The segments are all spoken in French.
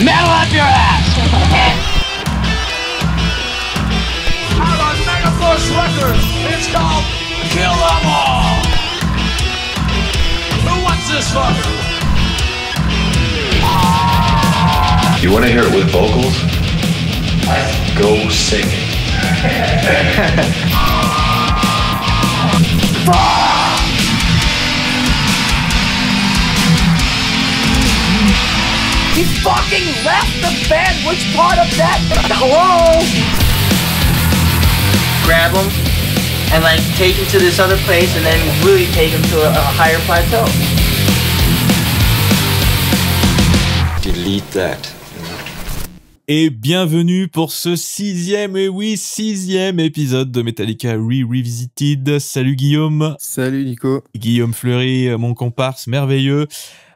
Metal up your ass! Out on Megaforce Records, it's called Kill Them All! Who wants this fucker? You want to hear it with vocals? Go sing it. Fire! fucking left the bed! Which part of that? Hello? Grab him and like take him to this other place and then really take him to a, a higher plateau. Delete that. Et bienvenue pour ce sixième, et oui, sixième épisode de Metallica Re-Revisited. Salut Guillaume. Salut Nico. Guillaume Fleury, mon comparse merveilleux.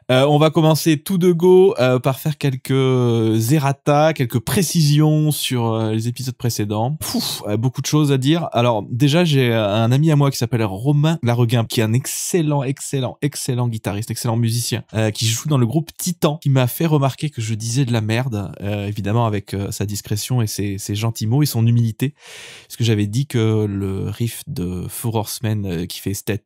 Euh, on va commencer tout de go euh, par faire quelques euh, errata, quelques précisions sur les épisodes précédents. Pouf, beaucoup de choses à dire. Alors déjà, j'ai un ami à moi qui s'appelle Romain Lareguin, qui est un excellent, excellent, excellent guitariste, excellent musicien, qui joue dans le groupe Titan, qui m'a fait remarquer que je disais de la merde, évidemment avec sa discrétion et ses, ses, gentils mots et son humilité, parce que j'avais dit que le riff de Four Horsemen qui fait stat,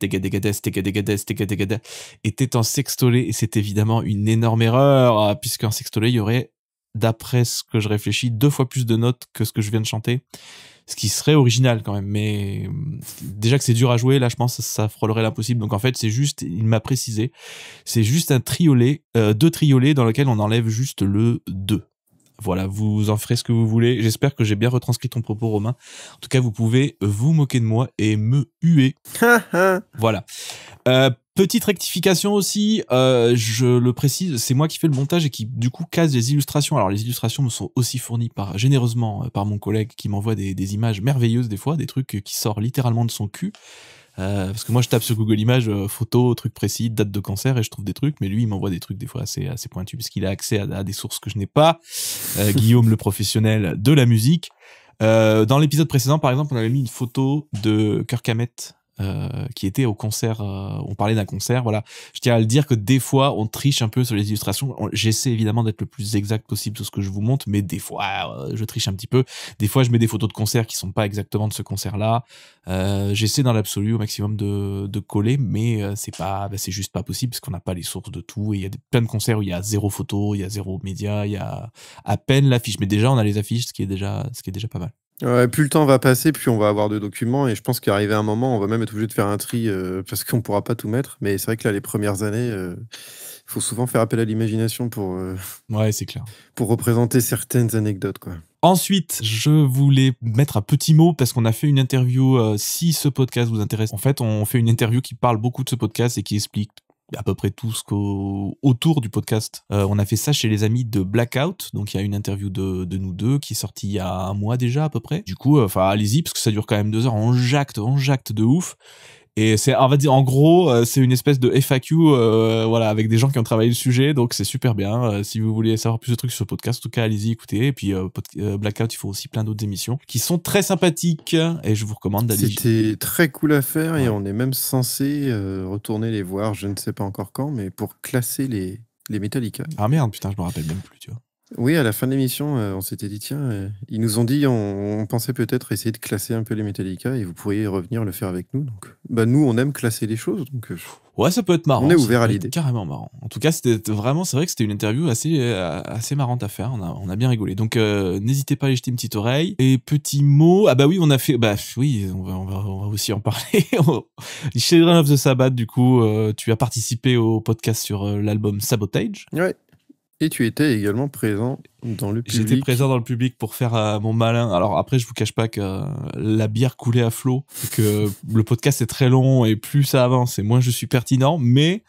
était en sextolé et c'était évidemment une énorme erreur, euh, puisqu'un sextolé il y aurait, d'après ce que je réfléchis, deux fois plus de notes que ce que je viens de chanter. Ce qui serait original quand même, mais hum, déjà que c'est dur à jouer, là je pense ça frôlerait l'impossible. Donc en fait, c'est juste, il m'a précisé, c'est juste un triolet, euh, deux triolets dans lequel on enlève juste le 2. Voilà, vous en ferez ce que vous voulez. J'espère que j'ai bien retranscrit ton propos, Romain. En tout cas, vous pouvez vous moquer de moi et me huer. voilà. Euh, Petite rectification aussi, euh, je le précise, c'est moi qui fais le montage et qui du coup casse les illustrations. Alors les illustrations me sont aussi fournies par, généreusement euh, par mon collègue qui m'envoie des, images merveilleuses des fois, des trucs qui sortent littéralement de son cul. Euh, parce que moi je tape sur Google Images photo, truc précis, date de cancer et je trouve des trucs, mais lui il m'envoie des trucs des fois assez, assez pointus parce qu'il a accès à, des sources que je n'ai pas. Guillaume le professionnel de la musique. dans l'épisode précédent par exemple on avait mis une photo de Kirk euh, qui était au concert. Euh, on parlait d'un concert. Voilà. Je tiens à le dire que des fois, on triche un peu sur les illustrations. J'essaie évidemment d'être le plus exact possible sur ce que je vous montre, mais des fois, euh, je triche un petit peu. Des fois, je mets des photos de concerts qui sont pas exactement de ce concert-là. J'essaie dans l'absolu au maximum de, coller, mais c'est pas, bah, c'est juste pas possible parce qu'on n'a pas les sources de tout. Et il y a plein de concerts où il y a zéro photo, il y a zéro média, il y a à peine l'affiche. Mais déjà, on a les affiches, ce qui est déjà, ce qui est déjà pas mal plus le temps va passer, plus on va avoir de documents. Et je pense qu'arrivé à un moment, on va même être obligé de faire un tri euh, parce qu'on ne pourra pas tout mettre. Mais c'est vrai que là, les premières années, euh, il faut souvent faire appel à l'imagination pour, euh, c'est clair. pour représenter certaines anecdotes. Quoi. Ensuite, je voulais mettre un petit mot parce qu'on a fait une interview. si ce podcast vous intéresse, en fait, on fait une interview qui parle beaucoup de ce podcast et qui explique à peu près tout ce qu'autour du podcast. Euh, on a fait ça chez les amis de Blackout, donc il y a une interview de, de, nous deux qui est sortie il y a un mois déjà à peu près. Du coup, euh, enfin allez-y parce que ça dure quand même deux heures, on jacte, on jacte de ouf. Et c'est, on va dire, en gros, euh, c'est une espèce de FAQ, euh, voilà, avec des gens qui ont travaillé le sujet, donc c'est super bien. Euh, si vous voulez savoir plus de trucs sur le podcast, en tout cas, allez-y écoutez. Et puis, Blackout, il faut aussi plein d'autres émissions qui sont très sympathiques et je vous recommande d'aller. C'était très cool à faire et on est même censé retourner les voir, je ne sais pas encore quand, mais pour classer les, les Metallica. Ah merde, putain, je me rappelle même plus, tu vois. Oui, à la fin de l'émission, euh, on s'était dit, tiens, euh, ils nous ont dit, on, pensait peut-être essayer de classer un peu les Metallica et vous pourriez revenir le faire avec nous. Donc, bah, nous, on aime classer les choses. Donc, euh, ouais, ça peut être marrant. On est ouvert à l'idée. Carrément marrant. En tout cas, c'était vraiment, c'est vrai que c'était une interview assez, assez marrante à faire. On a, on a bien rigolé. Donc, n'hésitez pas à jeter une petite oreille. Et petit mot, ah bah oui, on a fait, bah oui, on va, on va, on va aussi en parler. Children of the Sabbath, du coup, tu as participé au podcast sur l'album Sabotage. Ouais. Et tu étais également présent dans le public. J'étais présent dans le public pour faire euh, mon malin. Alors après, je vous cache pas que euh, la bière coulait à flot, que le podcast est très long et plus ça avance et moins je suis pertinent. Mais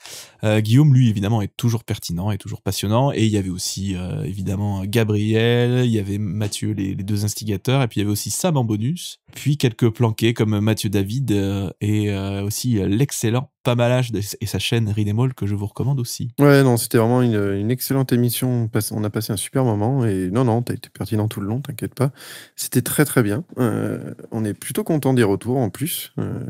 euh, Guillaume, lui, évidemment, est toujours pertinent et toujours passionnant. Et il y avait aussi évidemment Gabriel, il y avait Mathieu, les, les, deux instigateurs, et puis il y avait aussi Sam en bonus, puis quelques planqués comme Mathieu David et aussi l'excellent pas âge, et sa chaîne Ridemol que je vous recommande aussi. Ouais, non, c'était vraiment une, excellente émission. On a passé un super moment et non, non, t'as été pertinent tout le long, t'inquiète pas. C'était très très bien. Euh, on est plutôt content des retours en plus. Euh,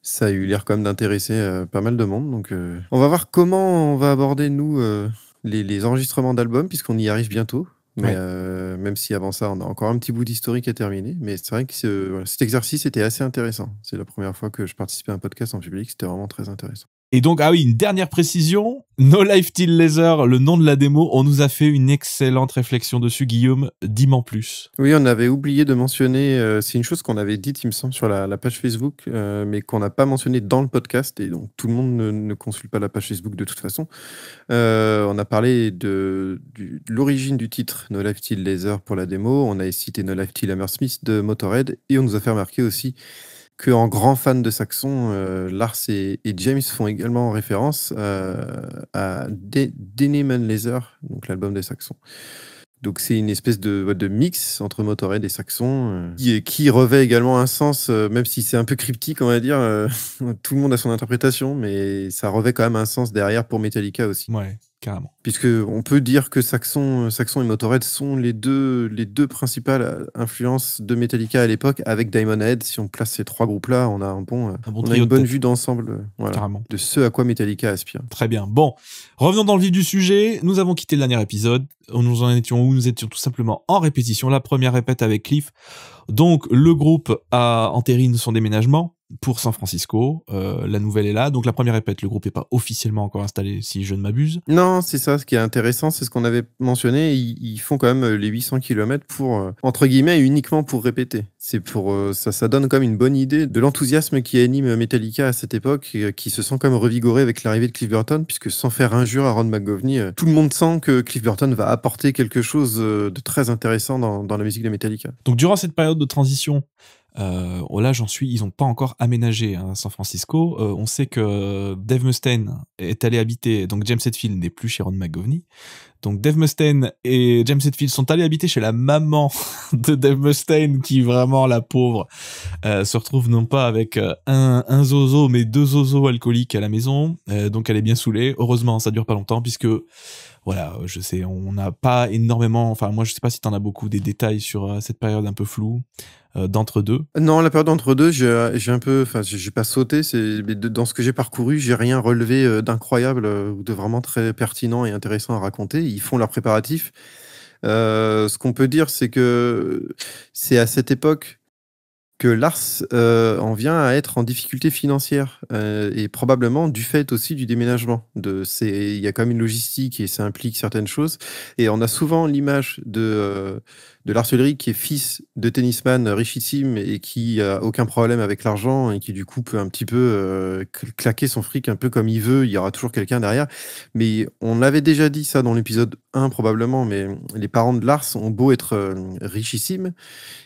ça a eu l'air quand même d'intéresser euh, pas mal de monde. Donc, on va voir comment on va aborder, nous, les, les, enregistrements d'albums, puisqu'on y arrive bientôt. Mais euh, même si avant ça, on a encore un petit bout d'historique à terminer. Mais c'est vrai que cet exercice était assez intéressant. C'est la première fois que je participais à un podcast en public. C'était vraiment très intéressant. Et donc, ah oui, une dernière précision. No Life Till Laser, le nom de la démo, on nous a fait une excellente réflexion dessus, Guillaume. dis en plus. Oui, on avait oublié de mentionner, euh, c'est une chose qu'on avait dite, il me semble, sur la, page Facebook, euh, mais qu'on n'a pas mentionné dans le podcast, et donc tout le monde ne, consulte pas la page Facebook de toute façon. Euh, on a parlé de, l'origine du titre No Life Till Laser pour la démo, on a cité No Life Till Hammer Smith de Motorhead, et on nous a fait remarquer aussi qu'en grand fan de Saxon, euh, Lars et, James font également référence euh, à Deneman Laser, donc l'album des Saxons. Donc c'est une espèce de, mix entre Motorhead et Saxon, euh, qui, revêt également un sens, même si c'est un peu cryptique, on va dire, tout le monde a son interprétation, mais ça revêt quand même un sens derrière pour Metallica aussi. Ouais carrément. Puisque on peut dire que Saxon, euh, Saxon et Motorhead sont les deux, les deux principales euh, influences de Metallica à l'époque, avec Diamond Head. Si on place ces trois groupes-là, on a un bon, euh, une bonne vue d'ensemble de ce à quoi Metallica aspire. Très bien. Bon, revenons dans le vif du sujet. Nous avons quitté le dernier épisode. Nous en étions où Nous étions tout simplement en répétition. La première répète avec Cliff. Donc, le groupe a entérine son déménagement pour San Francisco. Euh, la nouvelle est là. Donc la première répète, le groupe n'est pas officiellement encore installé, si je ne m'abuse. Non, c'est ça. Ce qui est intéressant, c'est ce qu'on avait mentionné. Ils, font quand même euh, les 800 km pour, euh, entre guillemets, uniquement pour répéter. C'est pour ça, ça donne même une bonne idée de l'enthousiasme qui anime Metallica à cette époque, qui se sent comme revigoré avec l'arrivée de Cliff Burton, puisque sans faire injure à Ron McGovney, tout le monde sent que Cliff Burton va apporter quelque chose de très intéressant dans la musique de Metallica. Donc durant cette période de transition, euh, oh, là, j'en suis, ils n'ont pas encore aménagé hein, San Francisco. Euh, on sait que Dave Mustaine est allé habiter, donc James Hetfield n'est plus chez Ron McGovney. Donc Dave Mustaine et James Hetfield sont allés habiter chez la maman de Dave Mustaine, qui vraiment, la pauvre, euh, se retrouve non pas avec euh, un, un, zozo, mais deux zozos alcooliques à la maison. donc elle est bien saoulée. Heureusement, ça dure pas longtemps, puisque voilà, je sais, on n'a pas énormément, enfin moi je sais pas si tu en as beaucoup des détails sur euh, cette période un peu floue euh, d'entre deux. Non, la période d'entre deux, euh, j'ai un peu, enfin j'ai pas sauté, c'est dans ce que j'ai parcouru, j'ai rien relevé d'incroyable ou de vraiment très pertinent et intéressant à raconter. Ils font leur préparatif. Euh, ce qu'on peut dire, c'est que c'est à cette époque Lars euh, en vient à être en difficulté financière euh, et probablement du fait aussi du déménagement. De il y a quand même une logistique et ça implique certaines choses. Et on a souvent l'image de euh, de Ulrich qui est fils de tennisman richissime et qui a aucun problème avec l'argent et qui du coup peut un petit peu euh, claquer son fric un peu comme il veut, il y aura toujours quelqu'un derrière. Mais on avait déjà dit ça dans l'épisode 1 probablement, mais les parents de Lars ont beau être euh, richissimes,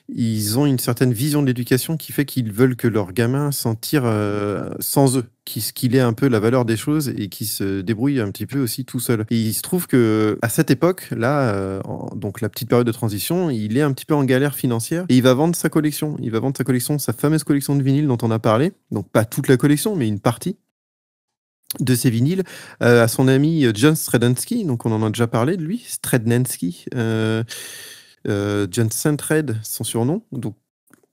ils ont une certaine vision de l'éducation qui fait qu'ils veulent que leurs gamins s'en tirent euh, sans eux qui, qu'il est un peu la valeur des choses et qui se débrouille un petit peu aussi tout seul. Et il se trouve que à cette époque, là, euh, donc la petite période de transition, il est un petit peu en galère financière et il va vendre sa collection. Il va vendre sa collection, sa fameuse collection de vinyles dont on a parlé. Donc pas toute la collection, mais une partie de ses vinyles euh, à son ami John Stredensky. Donc on en a déjà parlé de lui, Stredensky. Euh, John Sentred, son surnom, donc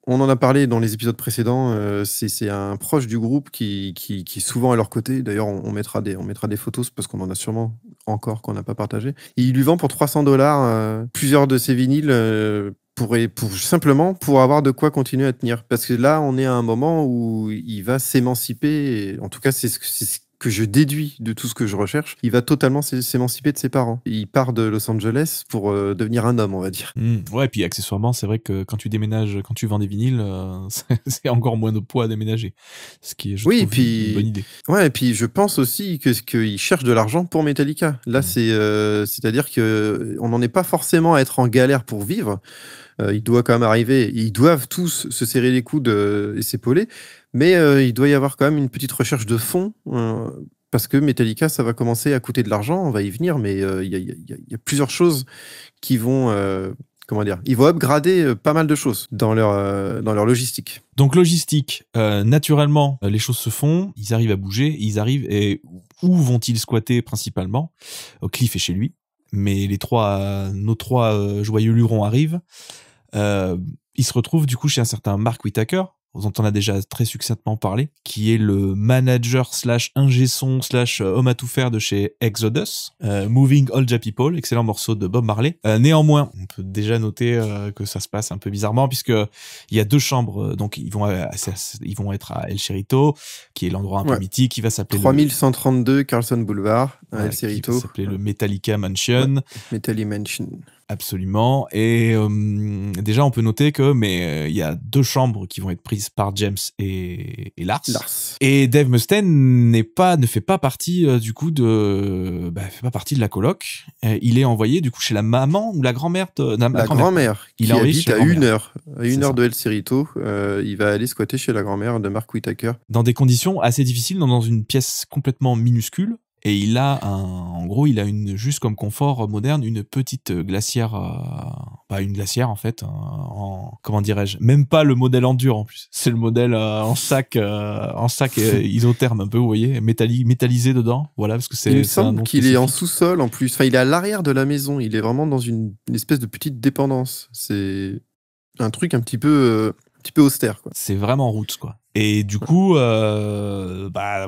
on en a parlé dans les épisodes précédents. Euh, c'est un proche du groupe qui, qui, qui, est souvent à leur côté. D'ailleurs, on, mettra des, on mettra des photos parce qu'on en a sûrement encore qu'on n'a pas partagé. il lui vend pour 300 dollars euh, plusieurs de ses vinyles. Euh, pour, pour, simplement pour avoir de quoi continuer à tenir. Parce que là, on est à un moment où il va s'émanciper. En tout cas, c'est ce, ce que je déduis de tout ce que je recherche, il va totalement s'émanciper de ses parents. Il part de Los Angeles pour euh, devenir un homme, on va dire. Hmm. ouais, et puis accessoirement, c'est vrai que quand tu déménages, quand tu vends des vinyles, euh, c'est encore moins de poids à déménager. Ce qui est, puis, une bonne idée. Ouais, et puis je pense aussi que qu'il cherche de l'argent pour Metallica. Là, hmm. c'est euh, à dire que on n'en est pas forcément à être en galère pour vivre. Euh, il doit quand même arriver. Ils doivent tous se serrer les coudes euh, et s'épauler, mais euh, il doit y avoir quand même une petite recherche de fond parce que Metallica, ça va commencer à coûter de l'argent, on va y venir, mais il y, a plusieurs choses qui vont, comment dire, ils vont upgrader pas mal de choses dans leur, dans leur logistique. Donc logistique, naturellement, les choses se font, ils arrivent à bouger, ils arrivent et où vont-ils squatter principalement Au Cliff est chez lui, mais les trois, nos trois euh, joyeux lurons arrivent. Euh, ils se retrouvent du coup chez un certain Mark Whitaker, dont on a déjà très succinctement parlé, qui est le manager slash ingé son slash euh, homme à tout faire de chez Exodus, euh, Moving All the People, excellent morceau de Bob Marley. Euh, néanmoins, on peut déjà noter que ça se passe un peu bizarrement puisque il y a deux chambres, donc ils vont, ils vont être à El Cerrito, qui est l'endroit un peu mythique, qui va s'appeler 3132 Carlson Boulevard, El Cerrito. Qui va s'appeler le Metallica Mansion. Metallica Mansion. Absolument. Et déjà, on peut noter que mais euh, il y a deux chambres qui vont être prises par James et, et Lars. Et Dave Mustaine n'est pas, ne fait pas partie euh, du coup de, bah, fait pas partie de la coloc. Euh, il est envoyé du coup chez la maman ou la grand-mère de la, grand-mère. il qui habite à une heure, à une heure de El Cerrito. il va aller squatter chez la grand-mère de Mark Whitaker. Dans des conditions assez difficiles, dans une pièce complètement minuscule. Et il a un, en gros, il a une, juste comme confort moderne, une petite euh, glacière, pas euh, bah, une glacière en fait, euh, en, comment dirais-je, même pas le modèle dur en plus. C'est le modèle en sac, en sac isotherme un peu, vous voyez, métallisé dedans. Voilà, parce que c'est. Il semble qu'il est en sous-sol en plus. Enfin, il est à l'arrière de la maison. Il est vraiment dans une, espèce de petite dépendance. C'est un truc un petit peu, un petit peu austère. C'est vraiment roots, quoi. Et du coup, euh, bah,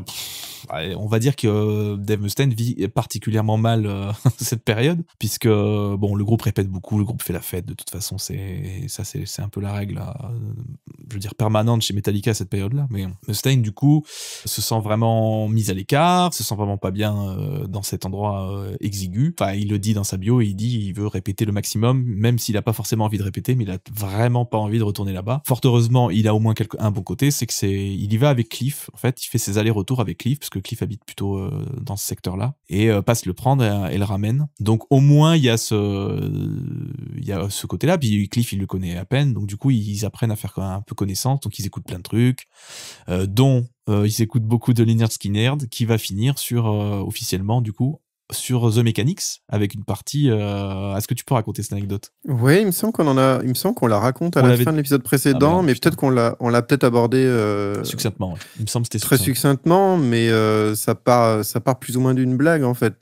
on va dire que euh, Dave Mustaine vit particulièrement mal euh, cette période, puisque euh, bon, le groupe répète beaucoup, le groupe fait la fête. De toute façon, c'est ça, c'est un peu la règle, hein. je veux dire permanente chez Metallica à cette période-là. Mais Mustaine, du coup, se sent vraiment mis à l'écart, se sent vraiment pas bien dans cet endroit exigu. Enfin, il le dit dans sa bio, il dit il veut répéter le maximum, même s'il a pas forcément envie de répéter, mais il a vraiment pas envie de retourner là-bas. Fort heureusement, il a au moins quelque, un bon côté, c'est que il y va avec Cliff. En fait, il fait ses allers-retours avec Cliff parce que Cliff habite plutôt euh, dans ce secteur-là et euh, passe le prendre euh, et, le ramène. Donc au moins il y a ce il a ce côté-là. Puis Cliff il le connaît à peine, donc du coup ils apprennent à faire un peu connaissance. Donc ils écoutent plein de trucs, dont ils écoutent beaucoup de Lynyrd Skinnerd qui va finir sur officiellement du coup sur The Mechanics avec une partie. Euh, est-ce que tu peux raconter cette anecdote Oui, il me semble qu'on en a, il me semble qu'on la raconte à la fin de l'épisode précédent, ah, mais, peut-être qu'on l'a, on l'a peut-être abordé euh, succinctement. Oui, Il me semble c'était très succinctement, mais euh, ça part, ça part plus ou moins d'une blague en fait,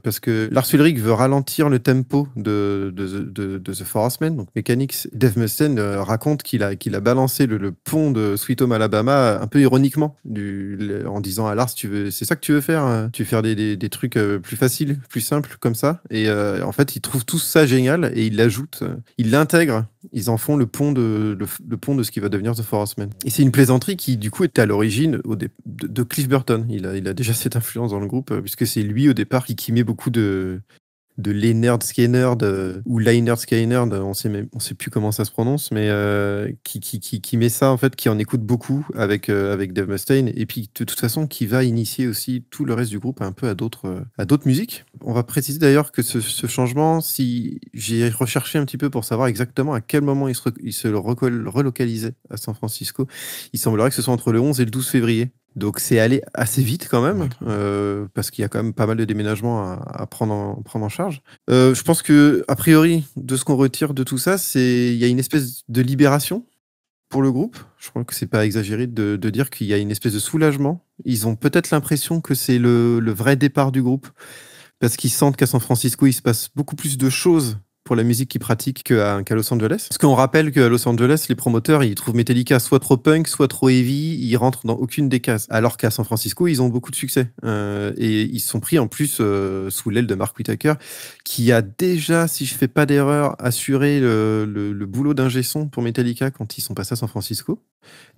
parce que Lars Ulrich veut ralentir le tempo de de, de, de, The Forest Man, donc Mechanics. Dave Mustaine raconte qu'il a, qu'il a balancé le, pont de Sweet Home Alabama un peu ironiquement, du, en disant à Lars, tu veux, c'est ça que tu veux faire, hein tu veux faire des, des trucs plus faciles plus simple comme ça. Et euh, en fait, ils trouvent tout ça génial et ils l'ajoutent, euh, ils l'intègrent, ils en font le pont de, le, pont de ce qui va devenir The Forest Man. Et c'est une plaisanterie qui, du coup, était à l'origine de, de, Cliff Burton. Il a, il a déjà cette influence dans le groupe, euh, puisque c'est lui, au départ, qui met beaucoup de, de Leonard Skinner de, ou Liner Skinner, on sait on sait plus comment ça se prononce, mais euh, qui, qui, qui, qui, met ça en fait, qui en écoute beaucoup avec euh, avec Dave Mustaine et puis de toute façon qui va initier aussi tout le reste du groupe un peu à d'autres euh, à d'autres musiques. On va préciser d'ailleurs que ce, changement, si j'ai recherché un petit peu pour savoir exactement à quel moment il se, il se relocalisait à San Francisco, il semblerait que ce soit entre le 11 et le 12 février. Donc c'est allé assez vite quand même, euh, parce qu'il y a quand même pas mal de déménagements à, prendre, en, prendre en charge. Euh, je pense que, a priori, de ce qu'on retire de tout ça, c'est il y a une espèce de libération pour le groupe. Je crois que c'est pas exagéré de, dire qu'il y a une espèce de soulagement. Ils ont peut-être l'impression que c'est le, le, vrai départ du groupe, parce qu'ils sentent qu'à San Francisco, il se passe beaucoup plus de choses pour la musique qu'ils pratiquent qu'à Los Angeles. Parce qu'on rappelle qu'à Los Angeles, les promoteurs, ils trouvent Metallica soit trop punk, soit trop heavy, ils rentrent dans aucune des cases. Alors qu'à San Francisco, ils ont beaucoup de succès. Euh, et ils sont pris en plus euh, sous l'aile de Mark Whitaker, qui a déjà, si je ne fais pas d'erreur, assuré le, boulot d'ingé son pour Metallica quand ils sont passés à San Francisco.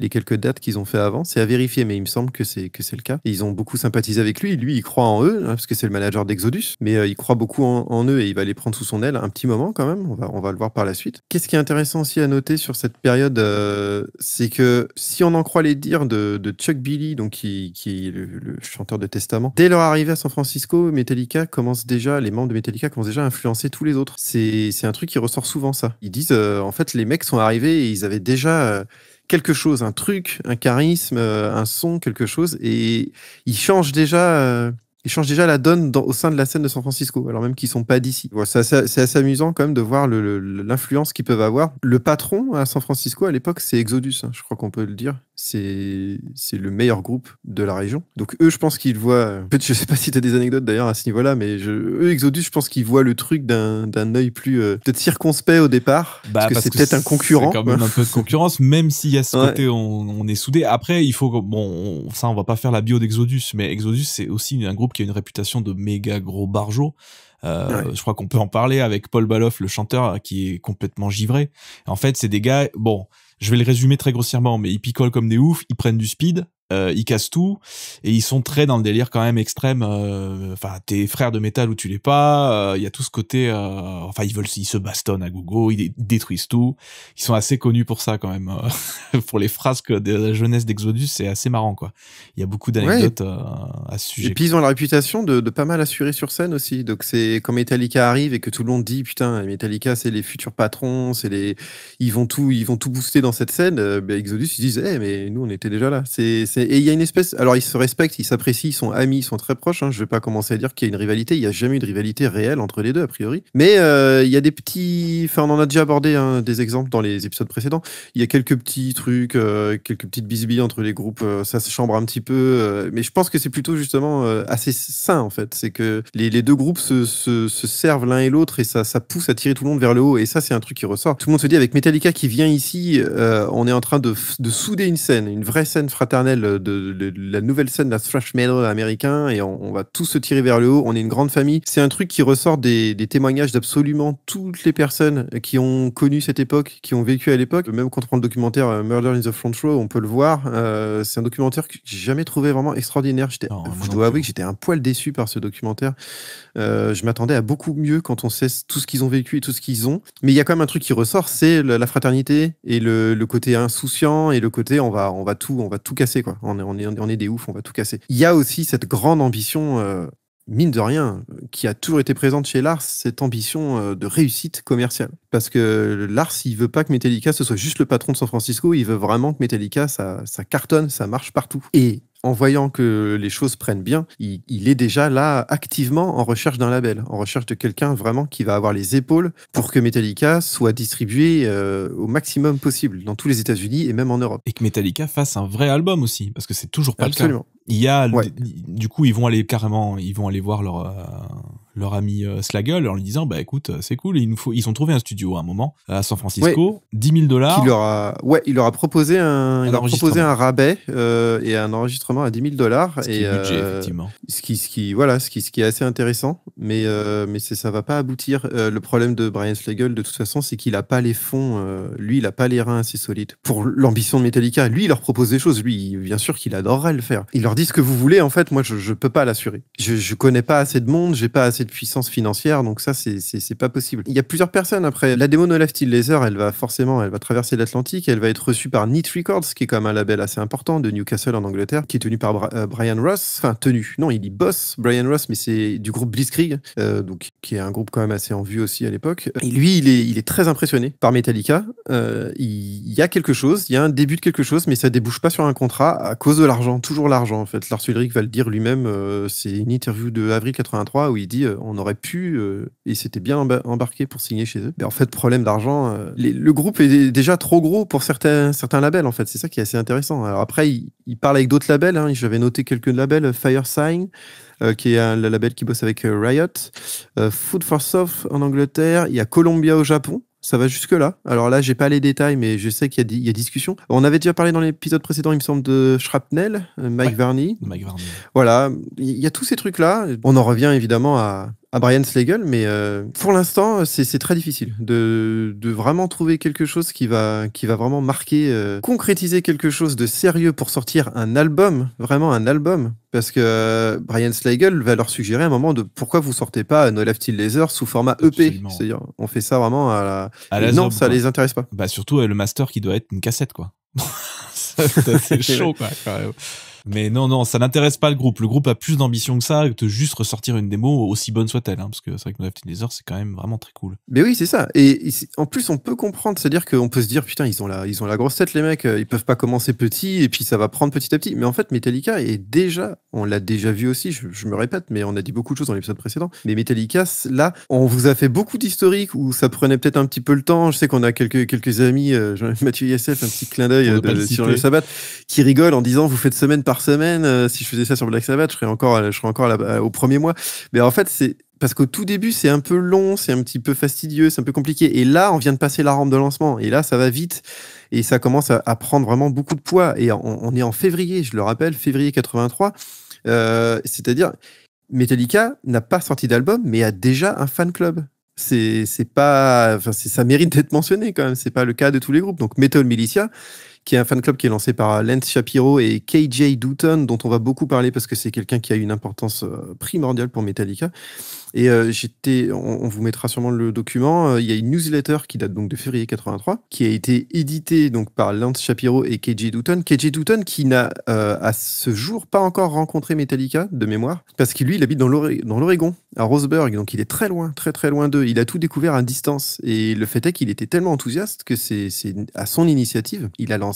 Les quelques dates qu'ils ont fait avant, c'est à vérifier, mais il me semble que c'est que c'est le cas. ils ont beaucoup sympathisé avec lui. Lui, il croit en eux, hein, parce que c'est le manager d'Exodus, mais euh, il croit beaucoup en, en, eux et il va les prendre sous son aile un petit moment quand même, on va, on va le voir par la suite. Qu'est-ce qui est intéressant aussi à noter sur cette période, euh, c'est que si on en croit les dires de, Chuck Billy, donc qui, est le, chanteur de Testament, dès leur arrivée à San Francisco, Metallica commence déjà, les membres de Metallica commencent déjà à influencer tous les autres. C'est un truc qui ressort souvent ça. Ils disent, euh, en fait, les mecs sont arrivés et ils avaient déjà... Euh, quelque chose, un truc, un charisme, un son, quelque chose, et ils changent déjà il change déjà la donne au sein de la scène de San Francisco, alors même qu'ils sont pas d'ici. c'est assez, amusant quand même de voir l'influence qu'ils peuvent avoir. Le patron à San Francisco à l'époque, c'est Exodus, hein, je crois qu'on peut le dire c'est le meilleur groupe de la région. Donc eux, je pense qu'ils voient... peut-être je sais pas si tu as des anecdotes d'ailleurs à ce niveau-là, mais je... eux, Exodus, je pense qu'ils voient le truc d'un œil plus euh, peut-être circonspect au départ. Bah, parce que c'est peut-être un concurrent. C'est quand même un peu de concurrence, même s'il y a ce côté, on, on est soudé. Après, il faut... Bon, ça, on va pas faire la bio d'Exodus, mais Exodus, c'est aussi un groupe qui a une réputation de méga gros barjo. Euh, je crois qu'on peut en parler avec Paul Baloff, le chanteur, qui est complètement givré. En fait, c'est des gars... Bon... Je vais le résumer très grossièrement, mais ils picolent comme des oufs, ils prennent du speed, euh, ils cassent tout et ils sont très dans le délire quand même extrême. Euh, enfin, t'es frère de métal ou tu l'es pas. Euh, il y a tout ce côté. Euh, enfin, ils veulent, ils se bastonnent à gogo, ils détruisent tout. Ils sont assez connus pour ça quand même. pour les frasques de la jeunesse d'Exodus, c'est assez marrant quoi. Il y a beaucoup d'anecdotes à ce sujet. Et puis ils ont la réputation de, de, pas mal assurer sur scène aussi. Donc c'est quand Metallica arrive et que tout le monde dit putain, Metallica c'est les futurs patrons, c'est les, ils vont tout, ils vont tout booster dans cette scène. ben Exodus ils disent, eh, mais nous on était déjà là. C'est et il y a une espèce. Alors, ils se respectent, ils s'apprécient, ils sont amis, ils sont très proches. Hein. Je ne vais pas commencer à dire qu'il y a une rivalité. Il n'y a jamais eu de rivalité réelle entre les deux, a priori. Mais euh, il y a des petits. Enfin, on en a déjà abordé hein, des exemples dans les épisodes précédents. Il y a quelques petits trucs, euh, quelques petites bisbilles entre les groupes. Euh, ça se chambre un petit peu. mais je pense que c'est plutôt justement assez sain, en fait. C'est que les, deux groupes se, servent l'un et l'autre et ça, ça pousse à tirer tout le monde vers le haut. Et ça, c'est un truc qui ressort. Tout le monde se dit avec Metallica qui vient ici, on est en train de souder une scène, une vraie scène fraternelle de, la nouvelle scène, la thrash metal américain, et on, va tous se tirer vers le haut. On est une grande famille. C'est un truc qui ressort des, témoignages d'absolument toutes les personnes qui ont connu cette époque, qui ont vécu à l'époque. Même quand on prend le documentaire euh, Murder in the Front Row, on peut le voir. Euh, c'est un documentaire que j'ai jamais trouvé vraiment extraordinaire. J'étais, je dois avouer que j'étais un poil déçu par ce documentaire. Euh, je m'attendais à beaucoup mieux quand on sait tout ce qu'ils ont vécu et tout ce qu'ils ont. Mais il y a quand même un truc qui ressort, c'est la fraternité et le, côté insouciant et le côté on va, on va tout, on va tout casser quoi. On est, on est, on des oufs, on va tout casser. Il y a aussi cette grande ambition. Euh, mine de rien, qui a toujours été présente chez Lars, cette ambition euh, de réussite commerciale. Parce que Lars, il veut pas que Metallica, ce soit juste le patron de San Francisco, il veut vraiment que Metallica, ça, ça cartonne, ça marche partout. Et en voyant que les choses prennent bien, il, est déjà là activement en recherche d'un label, en recherche de quelqu'un vraiment qui va avoir les épaules pour que Metallica soit distribué euh, au maximum possible dans tous les États-Unis et même en Europe. Et que Metallica fasse un vrai album aussi, parce que c'est toujours pas le cas. Il du coup, ils vont aller carrément, ils vont aller voir leur, euh, leur ami euh, Slagle en lui disant bah écoute euh, c'est cool il nous faut ils ont trouvé un studio à un moment euh, à San Francisco 10 000 dollars il leur a ouais il leur a proposé un, un, leur a proposé un rabais et un enregistrement à 10 000 dollars et budget, effectivement. ce qui ce qui voilà ce qui ce qui est assez intéressant mais ça mais c'est ça va pas aboutir le problème de Brian Slagle de toute façon c'est qu'il a pas les fonds lui il a pas les reins assez solides pour l'ambition de Metallica lui il leur propose des choses lui bien sûr qu'il adorerait le faire ils leur disent ce que vous voulez en fait moi je, je peux pas l'assurer je, je connais pas assez de monde j'ai pas assez de puissance financière. Donc ça, c'est pas possible. Il y a plusieurs personnes après. La démo No Left Laser, elle va forcément, elle va traverser l'Atlantique. Elle va être reçue par Neat Records, qui est quand même un label assez important de Newcastle en Angleterre, qui est tenu par euh, Brian Ross. Enfin, tenu. Non, il y bosse Brian Ross, mais c'est du groupe Blitzkrieg, euh, donc qui est un groupe quand même assez en vue aussi à l'époque. Et lui, il est, il est très impressionné par Metallica. Euh, il y a quelque chose, il y a un début de quelque chose, mais ça débouche pas sur un contrat à cause de l'argent. Toujours l'argent, en fait. Lars Ulrich va le dire lui-même. c'est une interview de avril 83 où il dit on aurait pu, euh, et c'était bien embarqué pour signer chez eux. Mais en fait, problème d'argent, euh, le groupe est déjà trop gros pour certains, certains labels, en fait. C'est ça qui est assez intéressant. Alors après, il, parle avec d'autres labels. Hein. J'avais noté quelques labels, euh, Firesign, Sign, qui est un, label qui bosse avec Riot, Food for Soft en Angleterre, il y a Columbia au Japon, ça va jusque-là. Alors là, j'ai pas les détails, mais je sais qu'il y, a discussion. On avait déjà parlé dans l'épisode précédent, il me semble, de Shrapnel, euh, Mike Varney. Mike Varney. Voilà, il y a tous ces trucs-là. On en revient évidemment à, à Brian Slagle, mais euh, pour l'instant, c'est très difficile de, vraiment trouver quelque chose qui va, vraiment marquer, euh, concrétiser quelque chose de sérieux pour sortir un album, vraiment un album. Parce que euh, Brian Slagle va leur suggérer un moment de pourquoi vous sortez pas No Left Till Laser sous format EP. C'est-à-dire, on fait ça vraiment à la. non, ça ne les intéresse pas. Bah, surtout le master qui doit être une cassette, quoi. c'est chaud, quoi, quand même. Mais non, non, ça n'intéresse pas le groupe. Le groupe a plus d'ambition que ça, que de juste ressortir une démo aussi bonne soit-elle. Hein, parce que c'est vrai que No Desert c'est quand même vraiment très cool. Mais oui, c'est ça. Et, en plus, on peut comprendre, c'est-à-dire qu'on peut se dire, putain, ils ont, la, ils ont la grosse tête, les mecs, euh, ils peuvent pas commencer petit, et puis ça va prendre petit à petit. Mais en fait, Metallica est déjà, on l'a déjà vu aussi, je, me répète, mais on a dit beaucoup de choses dans l'épisode précédent. Mais Metallica, là, on vous a fait beaucoup d'historique où ça prenait peut-être un petit peu le temps. Je sais qu'on a quelques, quelques amis, euh, Mathieu fait un petit clin d'œil euh, sur le sabbat, qui rigole en disant, vous faites semaine par semaine. Euh, si je faisais ça sur Black Sabbath, je serais encore, je serais encore euh, au premier mois. Mais en fait, c'est parce qu'au tout début, c'est un peu long, c'est un petit peu fastidieux, c'est un peu compliqué. Et là, on vient de passer la rampe de lancement. Et là, ça va vite. Et ça commence à, prendre vraiment beaucoup de poids. Et on, est en février, je le rappelle, février 83. Euh, c'est-à-dire, Metallica n'a pas sorti d'album, mais a déjà un fan club c'est pas ça mérite d'être mentionné quand même c'est pas le cas de tous les groupes donc Metal Militia qui est un fan club qui est lancé par Lance Shapiro et KJ Dutton, dont on va beaucoup parler parce que c'est quelqu'un qui a une importance euh, primordiale pour Metallica. Et euh, j'étais, on, vous mettra sûrement le document. Euh, il y a une newsletter qui date donc de février 83, qui a été éditée donc par Lance Shapiro et KJ Dutton. KJ Dutton qui n'a à ce jour pas encore rencontré Metallica de mémoire, parce qu'il lui il habite dans l'Oregon, à Roseburg, donc il est très loin, très très loin d'eux. Il a tout découvert à distance, et le fait est qu'il était tellement enthousiaste que c'est à son initiative, il a lancé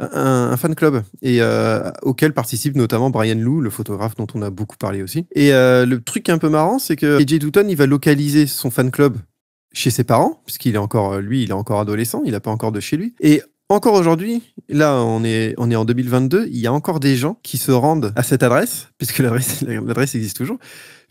un, fan club et euh, auquel participe notamment Brian Lou, le photographe dont on a beaucoup parlé aussi. Et euh, le truc un peu marrant, c'est que AJ dutton il va localiser son fan club chez ses parents, puisqu'il est encore, lui, il est encore adolescent, il n'a pas encore de chez lui. Et encore aujourd'hui, là on est, en 2022, il y a encore des gens qui se rendent à cette adresse, puisque l'adresse, existe toujours,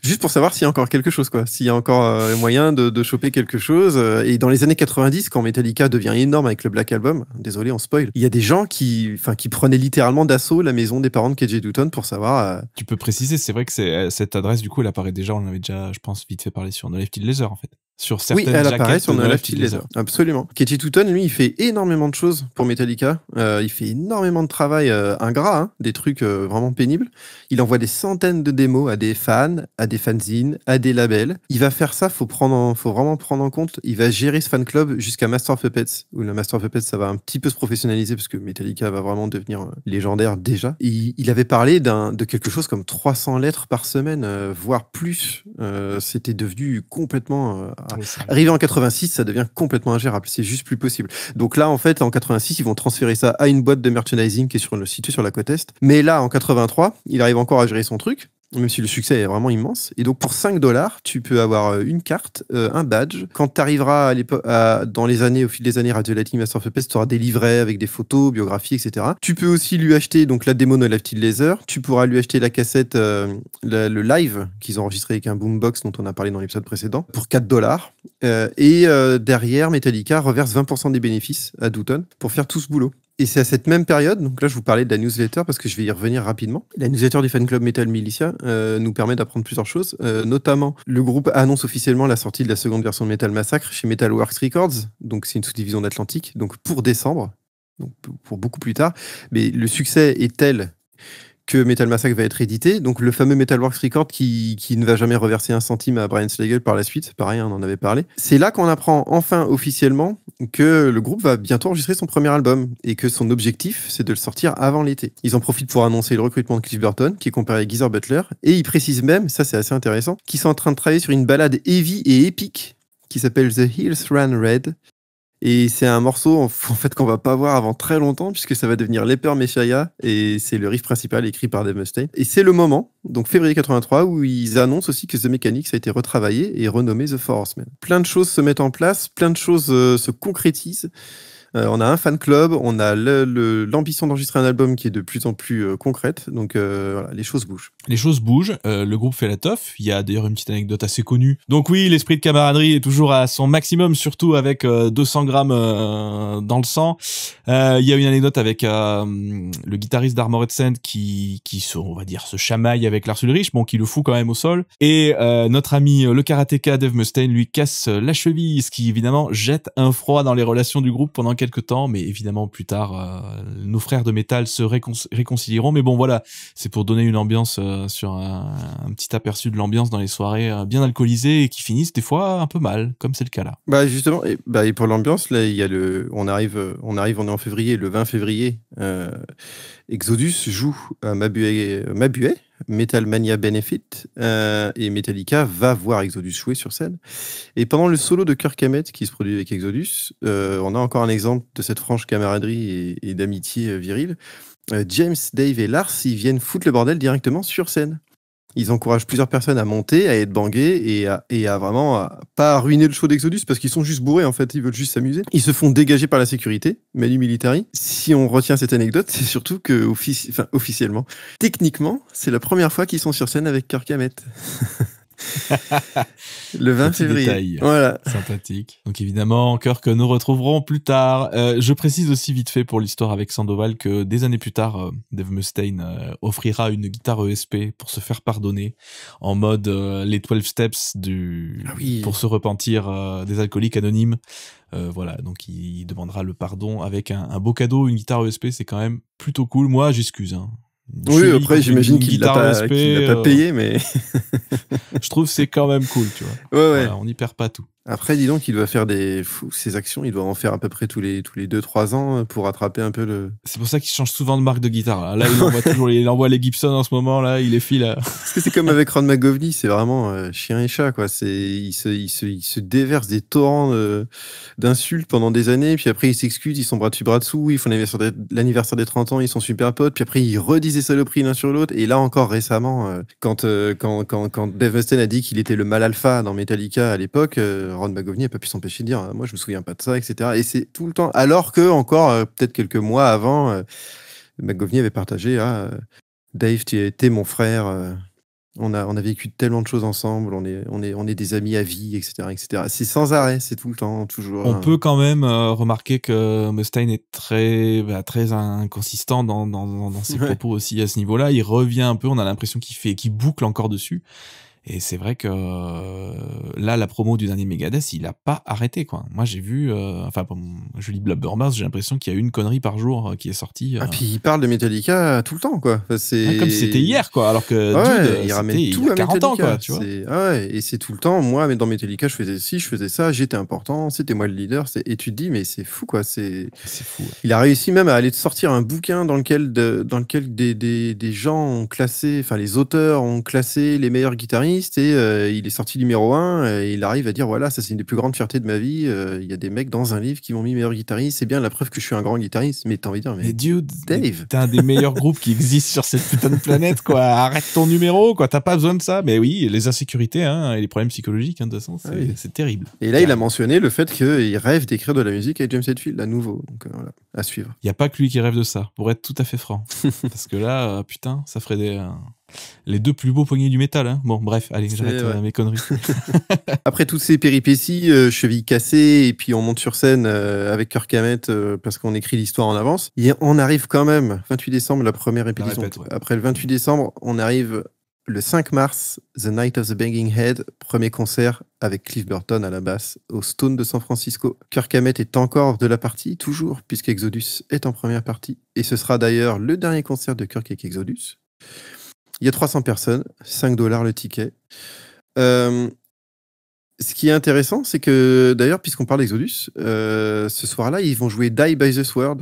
juste pour savoir s'il y a encore quelque chose, quoi. S'il y a encore euh, moyen de, choper quelque chose. Euh, et dans les années 90, quand Metallica devient énorme avec le Black Album, désolé, on spoil, il y a des gens qui, qui prenaient littéralement d'assaut la maison des parents de KJ Dutton pour savoir. Euh, tu peux préciser, c'est vrai que cette adresse, du coup, elle apparaît déjà, on en avait déjà, je pense, vite fait parlé sur No Left Laser, en fait sur certaines Oui, elle apparaît sur petit Left Absolument. Katie Touton, lui, il fait énormément de choses pour Metallica. Euh, il fait énormément de travail euh, ingrat, hein, des trucs euh, vraiment pénibles. Il envoie des centaines de démos à des fans, à des fanzines, à des labels. Il va faire ça, faut prendre, faut vraiment prendre en compte. Il va gérer ce fan club jusqu'à Master of Puppets, où le Master of Puppets, ça va un petit peu se professionnaliser parce que Metallica va vraiment devenir légendaire déjà. il avait parlé de quelque chose comme 300 lettres par semaine, voire plus. C'était devenu complètement Arrivé en 86, ça devient complètement ingérable. C'est juste plus possible. Donc là, en fait, en 86, ils vont transférer ça à une boîte de merchandising qui est située sur la côte Est. Mais là, en 83, il arrive encore à gérer son truc. Même si le succès est vraiment immense. Et donc, pour 5 dollars, tu peux avoir euh, une carte, euh, un badge. Quand tu arriveras dans les années, au fil des années, Radio Lightning Master of Pest, tu auras des livrets avec des photos, biographies, etc. Tu peux aussi lui acheter donc la démo de la laser. Tu pourras lui acheter la cassette, euh, le live qu'ils ont enregistré avec un boombox dont on a parlé dans l'épisode précédent pour 4 dollars. et derrière, Metallica reverse 20% des bénéfices à Douton pour faire tout ce boulot. Et c'est à cette même période, donc là je vous parlais de la newsletter parce que je vais y revenir rapidement. La newsletter du fan club Metal Militia euh, nous permet d'apprendre plusieurs choses, euh, notamment le groupe annonce officiellement la sortie de la seconde version de Metal Massacre chez Metal Works Records, donc c'est une sous-division d'Atlantique, donc pour décembre, donc pour beaucoup plus tard. Mais le succès est tel que Metal Massacre va être édité. Donc le fameux Metalworks Record qui, ne va jamais reverser un centime à Brian Slagle par la suite, pareil, hein, on en avait parlé. C'est là qu'on apprend enfin officiellement que le groupe va bientôt enregistrer son premier album et que son objectif, c'est de le sortir avant l'été. Ils en profitent pour annoncer le recrutement de Cliff Burton, qui est comparé à Geezer Butler, et ils précisent même, ça c'est assez intéressant, qu'ils sont en train de travailler sur une balade heavy et épique qui s'appelle The Hills Run Red, et c'est un morceau en fait qu'on va pas voir avant très longtemps puisque ça va devenir Leper Messiah et c'est le riff principal écrit par Dave Mustaine. Et c'est le moment, donc février 83, où ils annoncent aussi que The Mechanics a été retravaillé et renommé The Force. Plein de choses se mettent en place, plein de choses euh, se concrétisent. Euh, on a un fan club, on a l'ambition d'enregistrer un album qui est de plus en plus euh, concrète. Donc euh, voilà, les choses bougent. Les choses bougent. le groupe fait la teuf. Il y a d'ailleurs une petite anecdote assez connue. Donc oui, l'esprit de camaraderie est toujours à son maximum, surtout avec 200 grammes dans le sang. Il y a une anecdote avec le guitariste d'Armored Saint qui, qui se, on va dire, se chamaille avec Lars Ulrich, bon, qui le fout quand même au sol. Et notre ami le karatéka Dave Mustaine lui casse la cheville, ce qui évidemment jette un froid dans les relations du groupe pendant temps, mais évidemment plus tard, euh, nos frères de métal se réconcilieront. Mais bon, voilà, c'est pour donner une ambiance euh, sur un, petit aperçu de l'ambiance dans les soirées euh, bien alcoolisées et qui finissent des fois un peu mal, comme c'est le cas là. Bah justement, et, bah, pour l'ambiance, là, il y a le, on arrive, on arrive, on est en février, le 20 février. Exodus joue à Mabuet, Mabuet Metal Mania Benefit, euh, et Metallica va voir Exodus jouer sur scène. Et pendant le solo de Kirk Hammett qui se produit avec Exodus, euh, on a encore un exemple de cette franche camaraderie et, et d'amitié euh, virile. James, Dave et Lars, ils viennent foutre le bordel directement sur scène ils encouragent plusieurs personnes à monter, à être bangués et à, et à vraiment pas ruiner le show d'Exodus parce qu'ils sont juste bourrés en fait, ils veulent juste s'amuser. Ils se font dégager par la sécurité, Manu Militari. Si on retient cette anecdote, c'est surtout que officiellement, techniquement, c'est la première fois qu'ils sont sur scène avec Kirk le 20 février. Voilà. Sympathique. Donc évidemment, cœur que nous retrouverons plus tard. Euh, je précise aussi vite fait pour l'histoire avec Sandoval que des années plus tard, euh, Dave Mustaine euh, offrira une guitare ESP pour se faire pardonner en mode les 12 steps du ah pour se repentir des alcooliques anonymes. voilà, donc il, demandera le pardon avec un, beau cadeau, une guitare ESP, c'est quand même plutôt cool. Moi, j'excuse, hein. Oui, après, j'imagine qu'il l'a pas, euh. payé, mais. je trouve c'est quand même cool, tu vois. on n'y perd pas tout. Après, dis donc, il doit faire des ses actions, il doit en faire à peu près tous les tous les deux trois ans euh, pour attraper un peu le. C'est pour ça qu'il change souvent de marque de guitare. Là, il envoie toujours, il envoie les Gibson en ce moment. Là, il les file. Parce que c'est comme avec Ron McGovney, c'est vraiment euh, chien et chat quoi. C'est il se, il se, il se déverse des torrents d'insultes pendant des années, puis après il s'excuse, ils sont bras dessus bras dessous, ils font l'anniversaire des, 30 ans, ils sont super potes, puis après ils ça des prix l'un sur l'autre. Et là encore récemment, euh, quand, quand quand quand Dave Mustaine a dit qu'il était le mal alpha dans Metallica à l'époque Ron McGovney n'a pas pu s'empêcher de dire euh, Moi, je me souviens pas de ça, etc. Et c'est tout le temps. Alors que, encore, euh, peut-être quelques mois avant, euh, McGovney avait partagé ah, Dave, tu étais mon frère. On a, on a vécu tellement de choses ensemble, on est, on est, on est des amis à vie, etc. etc. C'est sans arrêt, c'est tout le temps, toujours. On hein. peut quand même remarquer que Mustaine est très, bah, très inconsistant dans, dans, ses propos aussi à ce niveau-là. Il revient un peu, on a l'impression qu'il fait, qu'il boucle encore dessus. Et c'est vrai que euh, là, la promo du dernier Megadeth, il a pas arrêté, quoi. Moi, j'ai vu, euh, enfin, je lis Blubbermas j'ai l'impression qu'il y a une connerie par jour euh, qui est sortie. et ah, puis il parle de Metallica tout le temps, quoi. c'est... comme si c'était hier, quoi. Alors que il ramène tout a 40 ans, quoi, tu vois. Ah et c'est tout le temps. Moi, mais dans Metallica, je faisais ci, je faisais ça, j'étais important, c'était moi le leader. Et tu te dis, mais c'est fou, quoi. C'est, fou. Il a réussi même à aller sortir un bouquin dans lequel, dans lequel des, des gens ont classé, enfin, les auteurs ont classé les meilleurs guitaristes et euh, il est sorti numéro 1 euh, et il arrive à dire voilà, ça c'est une des plus grandes fiertés de ma vie. Euh, il y a des mecs dans un livre qui m'ont mis meilleur guitariste. C'est bien la preuve que je suis un grand guitariste. Mais t'as envie de dire mais, dude, Dave, t'es un des meilleurs groupes qui existent sur cette putain de planète quoi. Arrête ton numéro quoi. T'as pas besoin de ça. Mais oui, les insécurités hein, et les problèmes psychologiques hein, de toute façon, ah c'est terrible. Et là, il a mentionné le fait qu'il rêve d'écrire de la musique avec James Hetfield à nouveau. Donc voilà, à suivre. Il n'y a pas que lui qui rêve de ça. Pour être tout à fait franc, parce que là, putain, ça ferait des les deux plus beaux poignets du métal. Hein. Bon, bref, allez, j'arrête euh, mes conneries. Après toutes ces péripéties, euh, cheville cassée, et puis on monte sur scène euh, avec Kirk Hammett parce qu'on écrit l'histoire en avance. Et on arrive quand même, 28 décembre, la première répétition. Après le 28 décembre, on arrive le 5 mars, The Night of the Banging Head, premier concert avec Cliff Burton à la basse au Stone de San Francisco. Kirk Hammett est encore de la partie, toujours, puisque Exodus est en première partie. Et ce sera d'ailleurs le dernier concert de Kirk avec Exodus. Il y a 300 personnes, 5 dollars le ticket. Euh, ce qui est intéressant, c'est que d'ailleurs, puisqu'on parle d'Exodus, euh, ce soir-là, ils vont jouer Die by the Sword,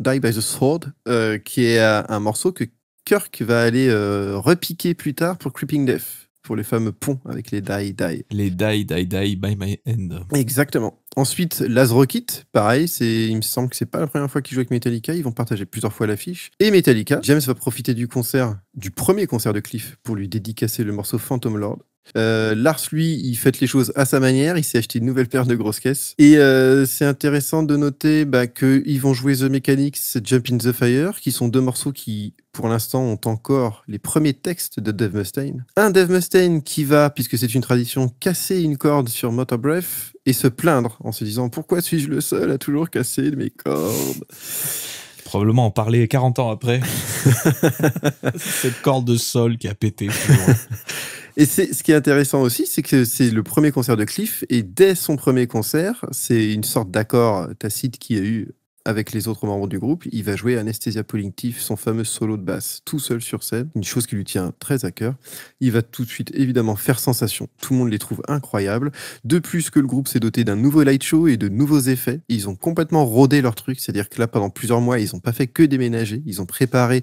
Die by the Sword, euh, qui est un morceau que Kirk va aller repiquer plus tard pour Creeping Death pour les fameux ponts avec les die, die. Les die, die, die, by my end. Exactement. Ensuite, Laz Rocket, pareil, c'est, il me semble que c'est pas la première fois qu'ils jouent avec Metallica, ils vont partager plusieurs fois l'affiche. Et Metallica, James va profiter du concert, du premier concert de Cliff, pour lui dédicacer le morceau Phantom Lord. Euh, Lars, lui, il fait les choses à sa manière. Il s'est acheté une nouvelle paire de grosses caisses. Et euh, c'est intéressant de noter bah, qu'ils vont jouer The Mechanics Jump in the Fire, qui sont deux morceaux qui, pour l'instant, ont encore les premiers textes de Dev Mustaine. Un Dev Mustaine qui va, puisque c'est une tradition, casser une corde sur Motor Breath et se plaindre en se disant Pourquoi suis-je le seul à toujours casser mes cordes probablement en parler 40 ans après. Cette corde de sol qui a pété. Et c'est ce qui est intéressant aussi, c'est que c'est le premier concert de Cliff et dès son premier concert, c'est une sorte d'accord tacite qu'il a eu avec les autres membres du groupe. Il va jouer Anesthesia Polynctif, son fameux solo de basse, tout seul sur scène, une chose qui lui tient très à cœur. Il va tout de suite évidemment faire sensation. Tout le monde les trouve incroyables. De plus que le groupe s'est doté d'un nouveau light show et de nouveaux effets, ils ont complètement rodé leur truc. C'est-à-dire que là, pendant plusieurs mois, ils n'ont pas fait que déménager. Ils ont préparé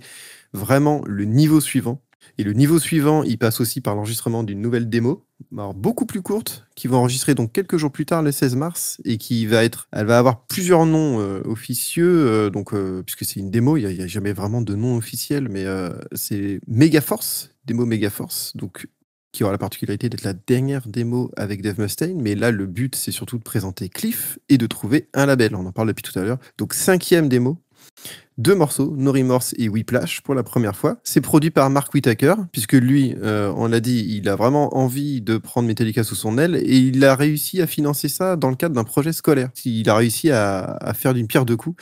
vraiment le niveau suivant et le niveau suivant, il passe aussi par l'enregistrement d'une nouvelle démo, alors beaucoup plus courte, qui va enregistrer donc quelques jours plus tard, le 16 mars, et qui va être, elle va avoir plusieurs noms euh, officieux, euh, donc euh, puisque c'est une démo, il n'y a, jamais vraiment de nom officiel, mais c'est Megaforce, démo Megaforce, donc qui aura la particularité d'être la dernière démo avec Dave Mustaine, mais là le but c'est surtout de présenter Cliff et de trouver un label, on en parle depuis tout à l'heure, donc cinquième démo deux morceaux, No Remorse et Whiplash, pour la première fois. C'est produit par Mark Whittaker, puisque lui, euh, on l'a dit, il a vraiment envie de prendre Metallica sous son aile, et il a réussi à financer ça dans le cadre d'un projet scolaire. Il a réussi à, faire d'une pierre deux coups,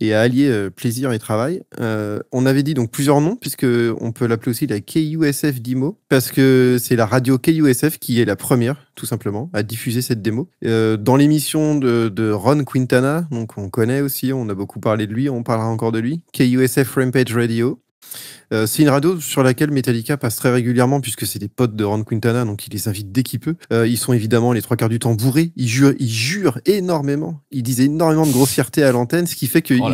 et à allier euh, plaisir et travail. Euh, on avait dit donc plusieurs noms, puisque on peut l'appeler aussi la KUSF Demo, parce que c'est la radio KUSF qui est la première, tout simplement, à diffuser cette démo. dans l'émission de, de Ron Quintana, donc on connaît aussi, on a beaucoup parlé de lui, on parlera encore de lui, KUSF Rampage Radio. Euh, c'est une radio sur laquelle Metallica passe très régulièrement puisque c'est des potes de Ron Quintana, donc il les invite dès qu'il peut. Euh, ils sont évidemment les trois quarts du temps bourrés, ils jurent, énormément, ils disent énormément de grossièreté à l'antenne, ce qui fait qu'il oh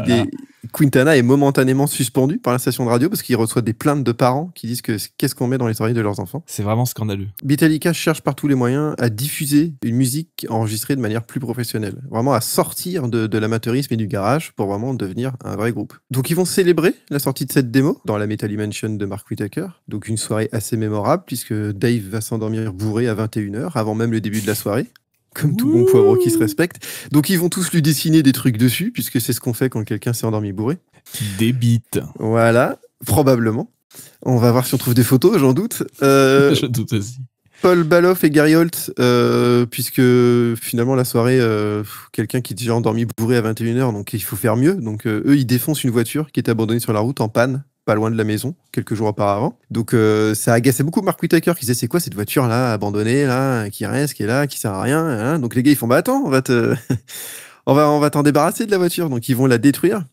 Quintana est momentanément suspendu par la station de radio parce qu'il reçoit des plaintes de parents qui disent que qu'est-ce qu'on met dans les oreilles de leurs enfants. C'est vraiment scandaleux. Metallica cherche par tous les moyens à diffuser une musique enregistrée de manière plus professionnelle, vraiment à sortir de, l'amateurisme et du garage pour vraiment devenir un vrai groupe. Donc ils vont célébrer la sortie de cette démo dans la Metal Mansion de Mark Whittaker, donc une soirée assez mémorable puisque Dave va s'endormir bourré à 21h avant même le début de la soirée comme tout bon poireau qui se respecte. Donc ils vont tous lui dessiner des trucs dessus, puisque c'est ce qu'on fait quand quelqu'un s'est endormi bourré. Des bites. Voilà, probablement. On va voir si on trouve des photos, j'en doute. Euh, Je doute aussi. Paul Baloff et Gary Holt, euh, puisque finalement la soirée, euh, quelqu'un qui est déjà endormi bourré à 21h, donc il faut faire mieux. Donc eux, ils défoncent une voiture qui est abandonnée sur la route en panne pas loin de la maison, quelques jours auparavant. Donc euh, ça agaçait beaucoup Mark Whittaker qui disait c'est quoi cette voiture là, abandonnée là, qui reste, qui est là, qui sert à rien. Hein, hein. Donc les gars ils font bah attends, on va te, on va, on va t'en débarrasser de la voiture. Donc ils vont la détruire.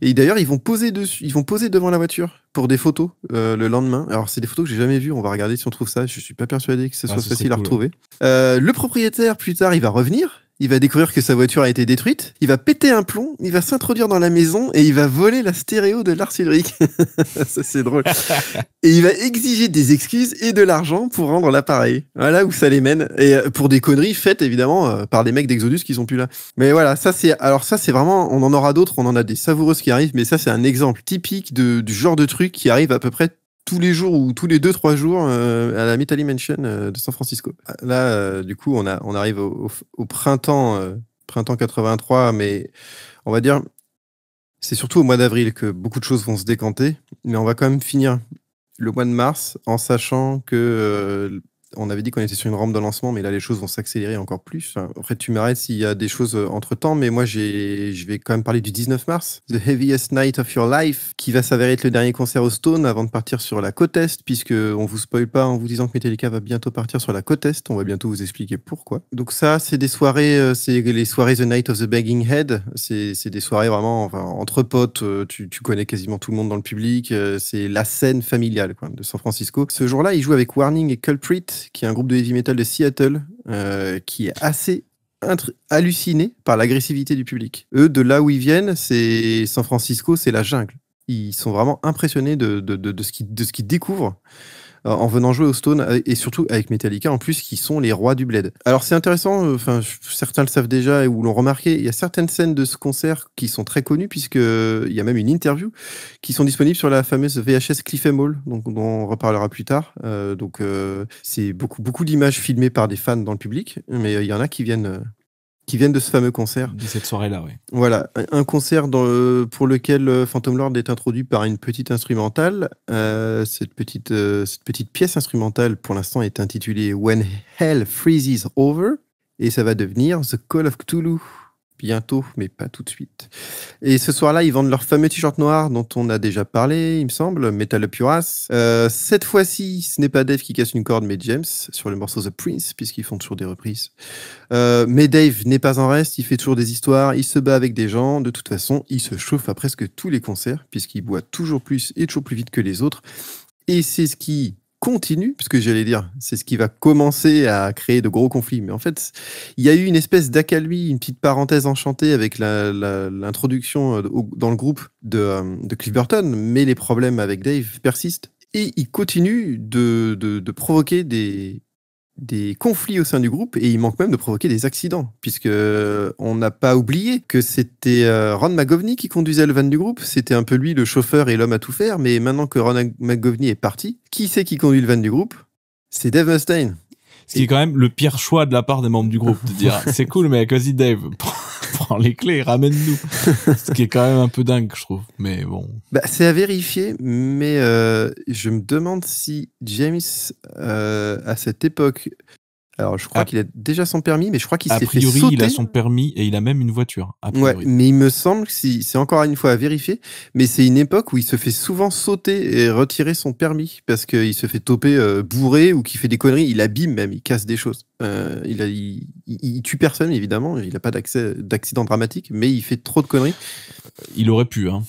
Et d'ailleurs ils vont poser dessus, ils vont poser devant la voiture pour des photos euh, le lendemain. Alors c'est des photos que j'ai jamais vues. On va regarder si on trouve ça. Je suis pas persuadé que ce ah, soit facile à retrouver. Euh, le propriétaire plus tard il va revenir il va découvrir que sa voiture a été détruite, il va péter un plomb, il va s'introduire dans la maison et il va voler la stéréo de Lars Ça, c'est drôle. Et il va exiger des excuses et de l'argent pour rendre l'appareil. Voilà où ça les mène. Et euh, pour des conneries faites, évidemment, euh, par des mecs d'Exodus qui sont plus là. Mais voilà, ça, c'est, alors ça, c'est vraiment, on en aura d'autres, on en a des savoureuses qui arrivent, mais ça, c'est un exemple typique du genre de truc qui arrive à peu près tous les jours ou tous les deux trois jours euh, à la Metal Mansion euh, de San Francisco. Là, euh, du coup, on, a, on arrive au, au printemps, printemps 83, mais on va dire, c'est surtout au mois d'avril que beaucoup de choses vont se décanter, mais on va quand même finir le mois de mars en sachant que on avait dit qu'on était sur une rampe de lancement, mais là, les choses vont s'accélérer encore plus. Après, tu m'arrêtes s'il y a des choses euh, entre temps, mais moi, je vais quand même parler du 19 mars, The Heaviest Night of Your Life, qui va s'avérer être le dernier concert au Stone avant de partir sur la côte Est, puisque on vous spoil pas en vous disant que Metallica va bientôt partir sur la côte Est. On va bientôt vous expliquer pourquoi. Donc, ça, c'est des soirées, euh, c'est les soirées The Night of the Begging Head. C'est des soirées vraiment enfin, entre potes. Euh, tu, connais quasiment tout le monde dans le public. C'est la scène familiale quoi, de San Francisco. Ce jour-là, il joue avec Warning et Culprit qui est un groupe de heavy metal de Seattle, euh, qui est assez halluciné par l'agressivité du public. Eux, de là où ils viennent, c'est San Francisco, c'est la jungle. Ils sont vraiment impressionnés de, ce qu'ils découvrent en venant jouer au Stone euh, et surtout avec Metallica en plus qui sont les rois du bled. Alors c'est intéressant, euh, enfin certains le savent déjà ou l'ont remarqué, il y a certaines scènes de ce concert qui sont très connues puisque euh, il y a même une interview qui sont disponibles sur la fameuse VHS Cliff Hall, donc dont on reparlera plus tard. donc c'est beaucoup beaucoup d'images filmées par des fans dans le public, mais il y en a qui viennent qui viennent de ce fameux concert. De cette soirée-là, oui. Voilà, un concert euh, pour lequel euh, Phantom Lord est introduit par une petite instrumentale. Euh, cette petite pièce instrumentale, pour l'instant, est intitulée When Hell Freezes Over, et ça va devenir The Call of Cthulhu bientôt, mais pas tout de suite. Et ce soir-là, ils vendent leur fameux t-shirt noir dont on a déjà parlé, il me semble, Metal Euh, cette fois-ci, ce n'est pas Dave qui casse une corde, mais James sur le morceau The Prince, puisqu'ils font toujours des reprises. Euh, mais Dave n'est pas en reste, il fait toujours des histoires, il se bat avec des gens. De toute façon, il se chauffe à presque tous les concerts, puisqu'il boit toujours plus et toujours plus vite que les autres. Et c'est ce qui continue, puisque j'allais dire, c'est ce qui va commencer à créer de gros conflits. Mais en fait, il y a eu une espèce d'accalmie, une petite parenthèse enchantée avec l'introduction euh, dans le groupe de, euh, de Cliff Burton, mais les problèmes avec Dave persistent et il continue de provoquer des, des conflits au sein du groupe et il manque même de provoquer des accidents, puisque euh, on n'a pas oublié que c'était euh, Ron McGovney qui conduisait le van du groupe, c'était un peu lui le chauffeur et l'homme à tout faire, mais maintenant que Ron McGovney est parti, qui c'est qui conduit le van du groupe C'est Dave Mustaine. Ce qui est quand même le pire choix de la part des membres du groupe, de dire c'est cool, mais quasi Dave, prends les clés, ramène-nous. Ce qui est quand même un peu dingue, je trouve. Mais bon. Bah, c'est à vérifier, mais euh, je me demande si James, euh, à cette époque, alors, je crois qu'il a déjà son permis, mais je crois qu'il s'est fait sauter. A priori, il a son permis et il a même une voiture. ouais, mais il me semble que c'est encore une fois à vérifier, mais c'est une époque où il se fait souvent sauter et retirer son permis parce qu'il se fait toper euh, bourré ou qu'il fait des conneries. Il abîme même, il casse des choses. Euh, il, tue personne, évidemment. Il n'a pas d'accident dramatique, mais il fait trop de conneries. Il aurait pu, hein.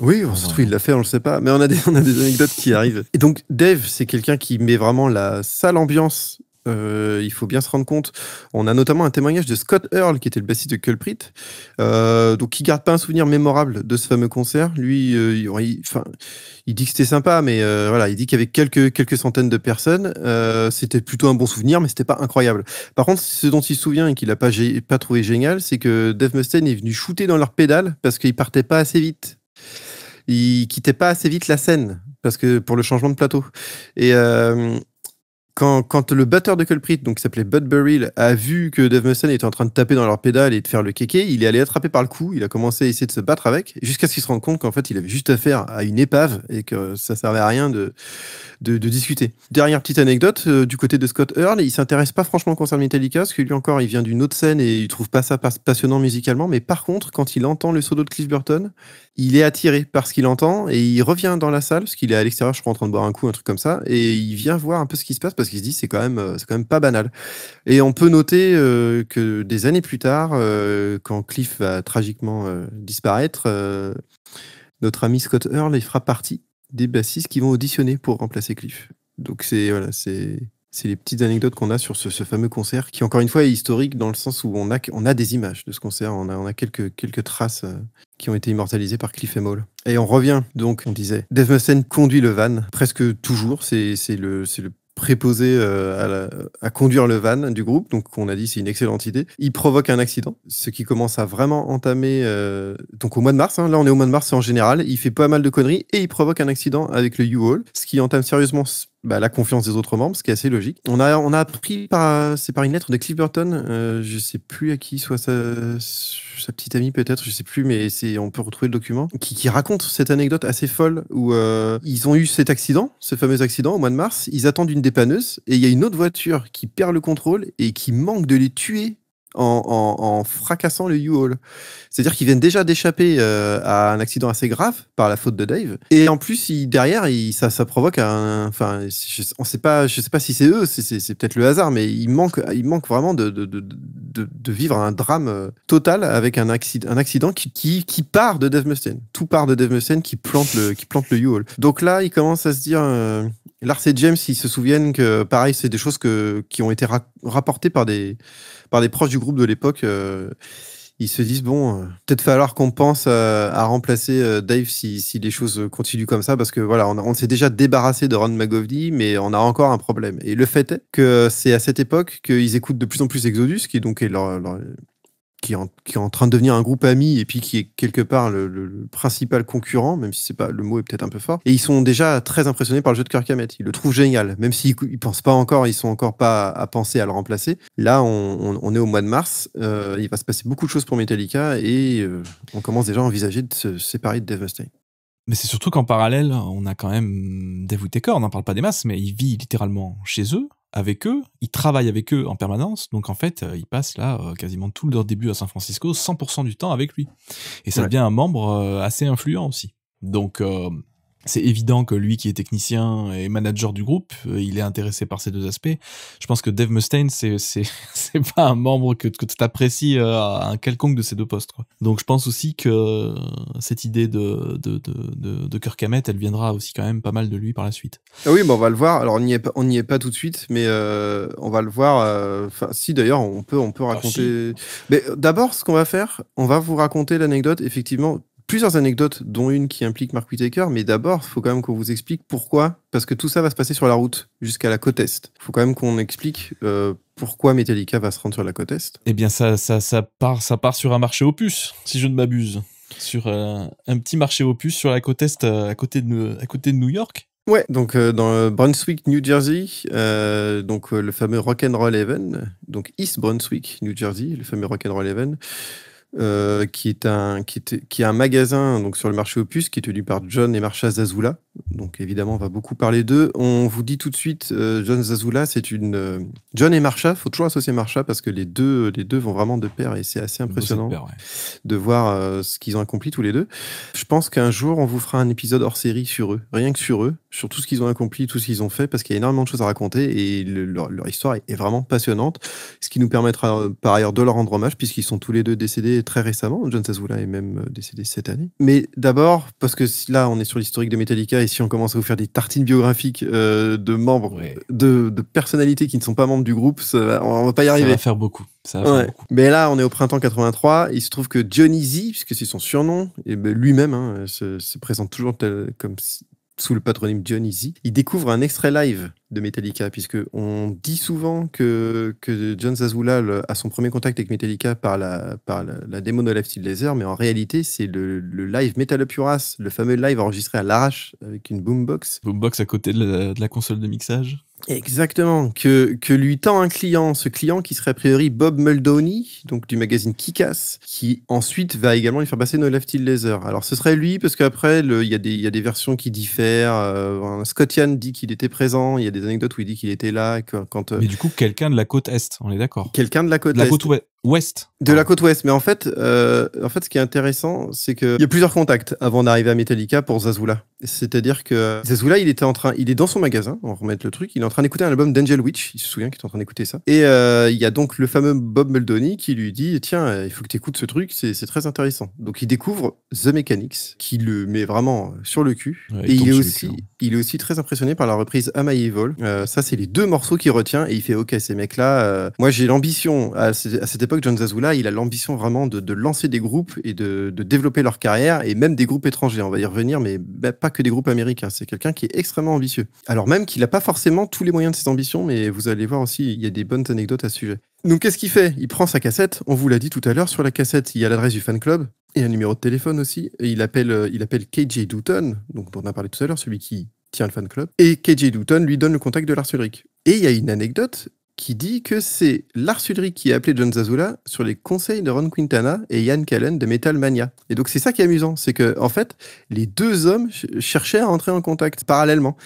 Oui, on il l'a fait, on le sait pas. Mais on a des, on a des anecdotes qui arrivent. Et donc, Dave, c'est quelqu'un qui met vraiment la sale ambiance euh, il faut bien se rendre compte. On a notamment un témoignage de Scott Earl, qui était le bassiste de Culprit, euh, donc qui garde pas un souvenir mémorable de ce fameux concert. Lui, euh, il, dit que c'était sympa, mais voilà, il dit qu'il y avait quelques, centaines de personnes. c'était plutôt un bon souvenir, mais c'était pas incroyable. Par contre, ce dont il se souvient et qu'il n'a pas, trouvé génial, c'est que Dave Mustaine est venu shooter dans leur pédale parce qu'il partait pas assez vite. Il quittait pas assez vite la scène parce que pour le changement de plateau. Et quand, le batteur de Culprit, donc qui s'appelait Bud Burrill, a vu que Dave Mustaine était en train de taper dans leur pédale et de faire le kéké, il est allé attraper par le cou, il a commencé à essayer de se battre avec, jusqu'à ce qu'il se rende compte qu'en fait il avait juste affaire à une épave et que ça servait à rien de, de, discuter. Dernière petite anecdote, euh, du côté de Scott Earl, il s'intéresse pas franchement concernant Metallica, parce que lui encore il vient d'une autre scène et il trouve pas ça passionnant musicalement, mais par contre, quand il entend le solo de Cliff Burton, il est attiré par ce qu'il entend et il revient dans la salle parce qu'il est à l'extérieur, je crois, en train de boire un coup, un truc comme ça, et il vient voir un peu ce qui se passe parce qu'il se dit c'est quand même euh, c'est quand même pas banal. Et on peut noter euh, que des années plus tard, euh, quand Cliff va tragiquement disparaître, notre ami Scott Earl fera partie des bassistes qui vont auditionner pour remplacer Cliff. Donc c'est voilà, c'est c'est les petites anecdotes qu'on a sur ce, fameux concert, qui encore une fois est historique dans le sens où on a, des images de ce concert, on a, quelques, traces euh, qui ont été immortalisées par Cliff Moll. Et on revient donc, on disait, Dave Mustaine conduit le van presque toujours, c'est le, préposé euh, à, conduire le van du groupe, donc on a dit c'est une excellente idée. Il provoque un accident, ce qui commence à vraiment entamer. Euh, donc au mois de mars, hein. là on est au mois de mars en général, il fait pas mal de conneries et il provoque un accident avec le U-Haul, ce qui entame sérieusement bah, la confiance des autres membres, ce qui est assez logique. On a, on a appris, par, c'est par une lettre de Cliff Burton, euh, je sais plus à qui, soit sa, sa petite amie peut-être, je sais plus, mais c'est, on peut retrouver le document, qui, raconte cette anecdote assez folle où euh, ils ont eu cet accident, ce fameux accident au mois de mars, ils attendent une dépanneuse et il y a une autre voiture qui perd le contrôle et qui manque de les tuer en, fracassant le U-Haul. C'est-à-dire qu'ils viennent déjà d'échapper euh, à un accident assez grave par la faute de Dave. Et en plus, il, derrière, il, ça, provoque un. Enfin, je, ne sait pas, je sais pas si c'est eux, c'est peut-être le hasard, mais il manque, il manque vraiment de, vivre un drame euh, total avec un, accident, un accident qui, part de Dave Mustaine. Tout part de Dave Mustaine qui plante le, qui le U-Haul. Donc là, il commence à se dire. Euh, Lars et James, ils se souviennent que, pareil, c'est des choses que, qui ont été rapportées par des, par des proches du groupe de l'époque. Euh, ils se disent, bon, euh, peut-être falloir qu'on pense à, remplacer euh, Dave si, les choses continuent comme ça, parce que voilà, on, s'est déjà débarrassé de Ron McGovney, mais on a encore un problème. Et le fait est que c'est à cette époque qu'ils écoutent de plus en plus Exodus, qui donc est leur qui est, en, train de devenir un groupe ami et puis qui est quelque part le, principal concurrent, même si c'est pas le mot est peut-être un peu fort. Et ils sont déjà très impressionnés par le jeu de Kirk Hammett. Ils le trouvent génial, même s'ils ils pensent pas encore, ils sont encore pas à, penser à le remplacer. Là, on, est au mois de mars, euh, il va se passer beaucoup de choses pour Metallica et euh, on commence déjà à envisager de se séparer de Dave Mustaine. Mais c'est surtout qu'en parallèle, on a quand même Dave Whittaker, on n'en parle pas des masses, mais il vit littéralement chez eux, avec eux, ils travaillent avec eux en permanence, donc en fait, il euh, ils passent là euh, quasiment tout leur début à San Francisco, 100% du temps avec lui. Et ça devient un membre euh, assez influent aussi. Donc, c'est évident que lui qui est technicien et manager du groupe, euh, il est intéressé par ces deux aspects. Je pense que Dave Mustaine, c'est c'est pas un membre que, que tu apprécies euh, à un quelconque de ces deux postes. Donc je pense aussi que euh, cette idée de de, de, de, elle viendra aussi quand même pas mal de lui par la suite. Ah oui, on va le voir. Alors on n'y est, pas tout de suite, mais on va le voir. Enfin, si d'ailleurs, on peut, on peut ah, raconter. Mais d'abord, ce qu'on va faire, on va vous raconter l'anecdote, effectivement, plusieurs anecdotes, dont une qui implique Mark Whittaker, mais d'abord, il faut quand même qu'on vous explique pourquoi, parce que tout ça va se passer sur la route jusqu'à la côte est. Il faut quand même qu'on explique euh, pourquoi Metallica va se rendre sur la côte est. Eh bien, ça, ça, ça, part, ça part sur un marché opus, si je ne m'abuse. Sur euh, un petit marché opus sur la côte est, euh, à, côté de, à côté de New York. Ouais, donc dans Brunswick, New Jersey, donc le fameux Rock and Roll Heaven, donc East Brunswick, New Jersey, le fameux Rock and Roll Heaven. Euh, qui, est un, qui, est, qui est un magasin donc, sur le marché Opus qui est tenu par John et Marcha Zazula, donc évidemment, on va beaucoup parler d'eux. On vous dit tout de suite, euh, John Zazula, c'est une euh, John et Marcha. Faut toujours associer Marsha, parce que les deux, les deux vont vraiment de pair et c'est assez impressionnant de voir euh, ce qu'ils ont accompli tous les deux. Je pense qu'un jour, on vous fera un épisode hors série sur eux, rien que sur eux, sur tout ce qu'ils ont accompli, tout ce qu'ils ont fait, parce qu'il y a énormément de choses à raconter et leur, histoire est vraiment passionnante, ce qui nous permettra par ailleurs de leur rendre hommage puisqu'ils sont tous les deux décédés très récemment. John Zazula est même décédé cette année. Mais d'abord, parce que là, on est sur l'historique de Metallica et si on commence à vous faire des tartines biographiques euh, de membres, de, personnalités qui ne sont pas membres du groupe, on, ne va pas y arriver. Ça va faire beaucoup. beaucoup. Mais là, on est au printemps 83. Il se trouve que Johnny Z, puisque c'est son surnom, ben, lui-même hein, se, présente toujours comme sous le patronyme Easy, il découvre un extrait live de Metallica, puisque on dit souvent que, que John Zazula a son premier contact avec Metallica par la, par la, démo Laser, mais en réalité, c'est le, live Metal Puras, le fameux live enregistré à l'arrache avec une boombox. Boombox à côté de la console de mixage Exactement, que, que lui tend un client, ce client qui serait a priori Bob Muldoney donc du magazine Kikas, qui ensuite va également lui faire passer No Left Till Laser. Alors ce serait lui, parce qu'après, il y, a des versions qui diffèrent. Euh, Scott dit qu'il était présent, il y a des anecdotes où il dit qu'il était là. Quand, euh, Mais du coup, quelqu'un de la côte Est, on est d'accord Quelqu'un de la côte Est. Côte ouest ouest. De la côte ouest. Mais en fait, euh, en fait ce qui est intéressant, c'est qu'il y a plusieurs contacts avant d'arriver à Metallica pour Zazula. C'est-à-dire que Zazula, il était en train, il est dans son magasin, on remet remettre le truc, il est en train d'écouter un album d'Angel Witch, il se souvient qu'il est en train d'écouter ça. Et euh, il y a donc le fameux Bob Meldoni qui lui dit Tiens, il faut que tu écoutes ce truc, c'est très intéressant. Donc il découvre The Mechanics, qui le met vraiment sur le cul. et il est, aussi, hein. il est aussi très impressionné par la reprise Am I Evil. Euh, ça, c'est les deux morceaux qu'il retient et il fait Ok, ces mecs-là, moi j'ai l'ambition à cette époque l'époque, John Zazula, il a l'ambition vraiment de, lancer des groupes et de, développer leur carrière, et même des groupes étrangers. On va y revenir, mais bah, pas que des groupes américains. C'est quelqu'un qui est extrêmement ambitieux. Alors même qu'il n'a pas forcément tous les moyens de ses ambitions, mais vous allez voir aussi, il y a des bonnes anecdotes à ce sujet. Donc qu'est-ce qu'il fait Il prend sa cassette, on vous l'a dit tout à l'heure, sur la cassette, il y a l'adresse du fan club et un numéro de téléphone aussi. Et il appelle, euh, il appelle KJ Dutton, donc dont on a parlé tout à l'heure, celui qui tient le fan club, et KJ Dutton lui donne le contact de Lars Ulrich. Et il y a une anecdote, qui dit que c'est Lars Ulrich qui a appelé John Zazula sur les conseils de Ron Quintana et Ian Callen de Metal Mania. Et donc c'est ça qui est amusant, c'est que en fait les deux hommes cherchaient à entrer en contact parallèlement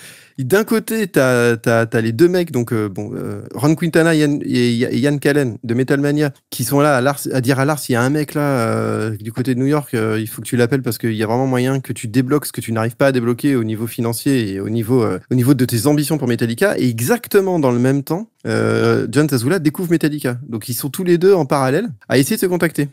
d'un côté, tu as, les deux mecs, donc euh, bon, euh, Ron Quintana et Yann, Callen de Metalmania, qui sont là à, à dire à Lars, il y a un mec là euh, du côté de New York, il faut que tu l'appelles parce qu'il y a vraiment moyen que tu débloques ce que tu n'arrives pas à débloquer au niveau financier et au niveau, au niveau de tes ambitions pour Metallica. Et exactement dans le même temps, John Tazula découvre Metallica. Donc ils sont tous les deux en parallèle à essayer de se contacter.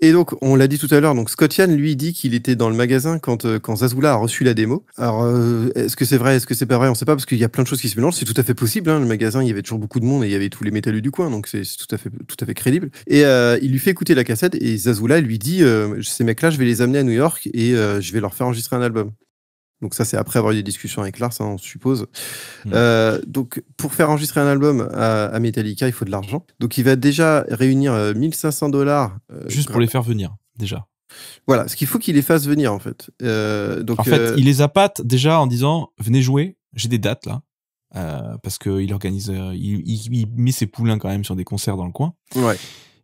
Et donc, on l'a dit tout à l'heure, donc Scott Yann, lui, dit qu'il était dans le magasin quand, euh, quand Zazula a reçu la démo. Alors, euh, est-ce que c'est vrai, est-ce que c'est pas vrai On sait pas, parce qu'il y a plein de choses qui se mélangent. C'est tout à fait possible. Hein, le magasin, il y avait toujours beaucoup de monde et il y avait tous les métallus du coin, donc c'est tout, à fait, tout à fait crédible. Et euh, il lui fait écouter la cassette et Zazula lui dit euh, Ces mecs-là, je vais les amener à New York et je vais leur faire enregistrer un album. Donc ça, c'est après avoir eu des discussions avec Lars, hein, on suppose. Hmm. Euh, donc pour faire enregistrer un album à, Metallica, il faut de l'argent. Donc il va déjà réunir 1500 euh, dollars. Euh, Juste pour les faire venir, déjà. Voilà, ce qu'il faut qu'il les fasse venir en fait. donc, en fait, il les appâte déjà en disant venez jouer, j'ai des dates là. parce qu'il organise, il, il, met ses poulains quand même sur des concerts dans le coin. Ouais.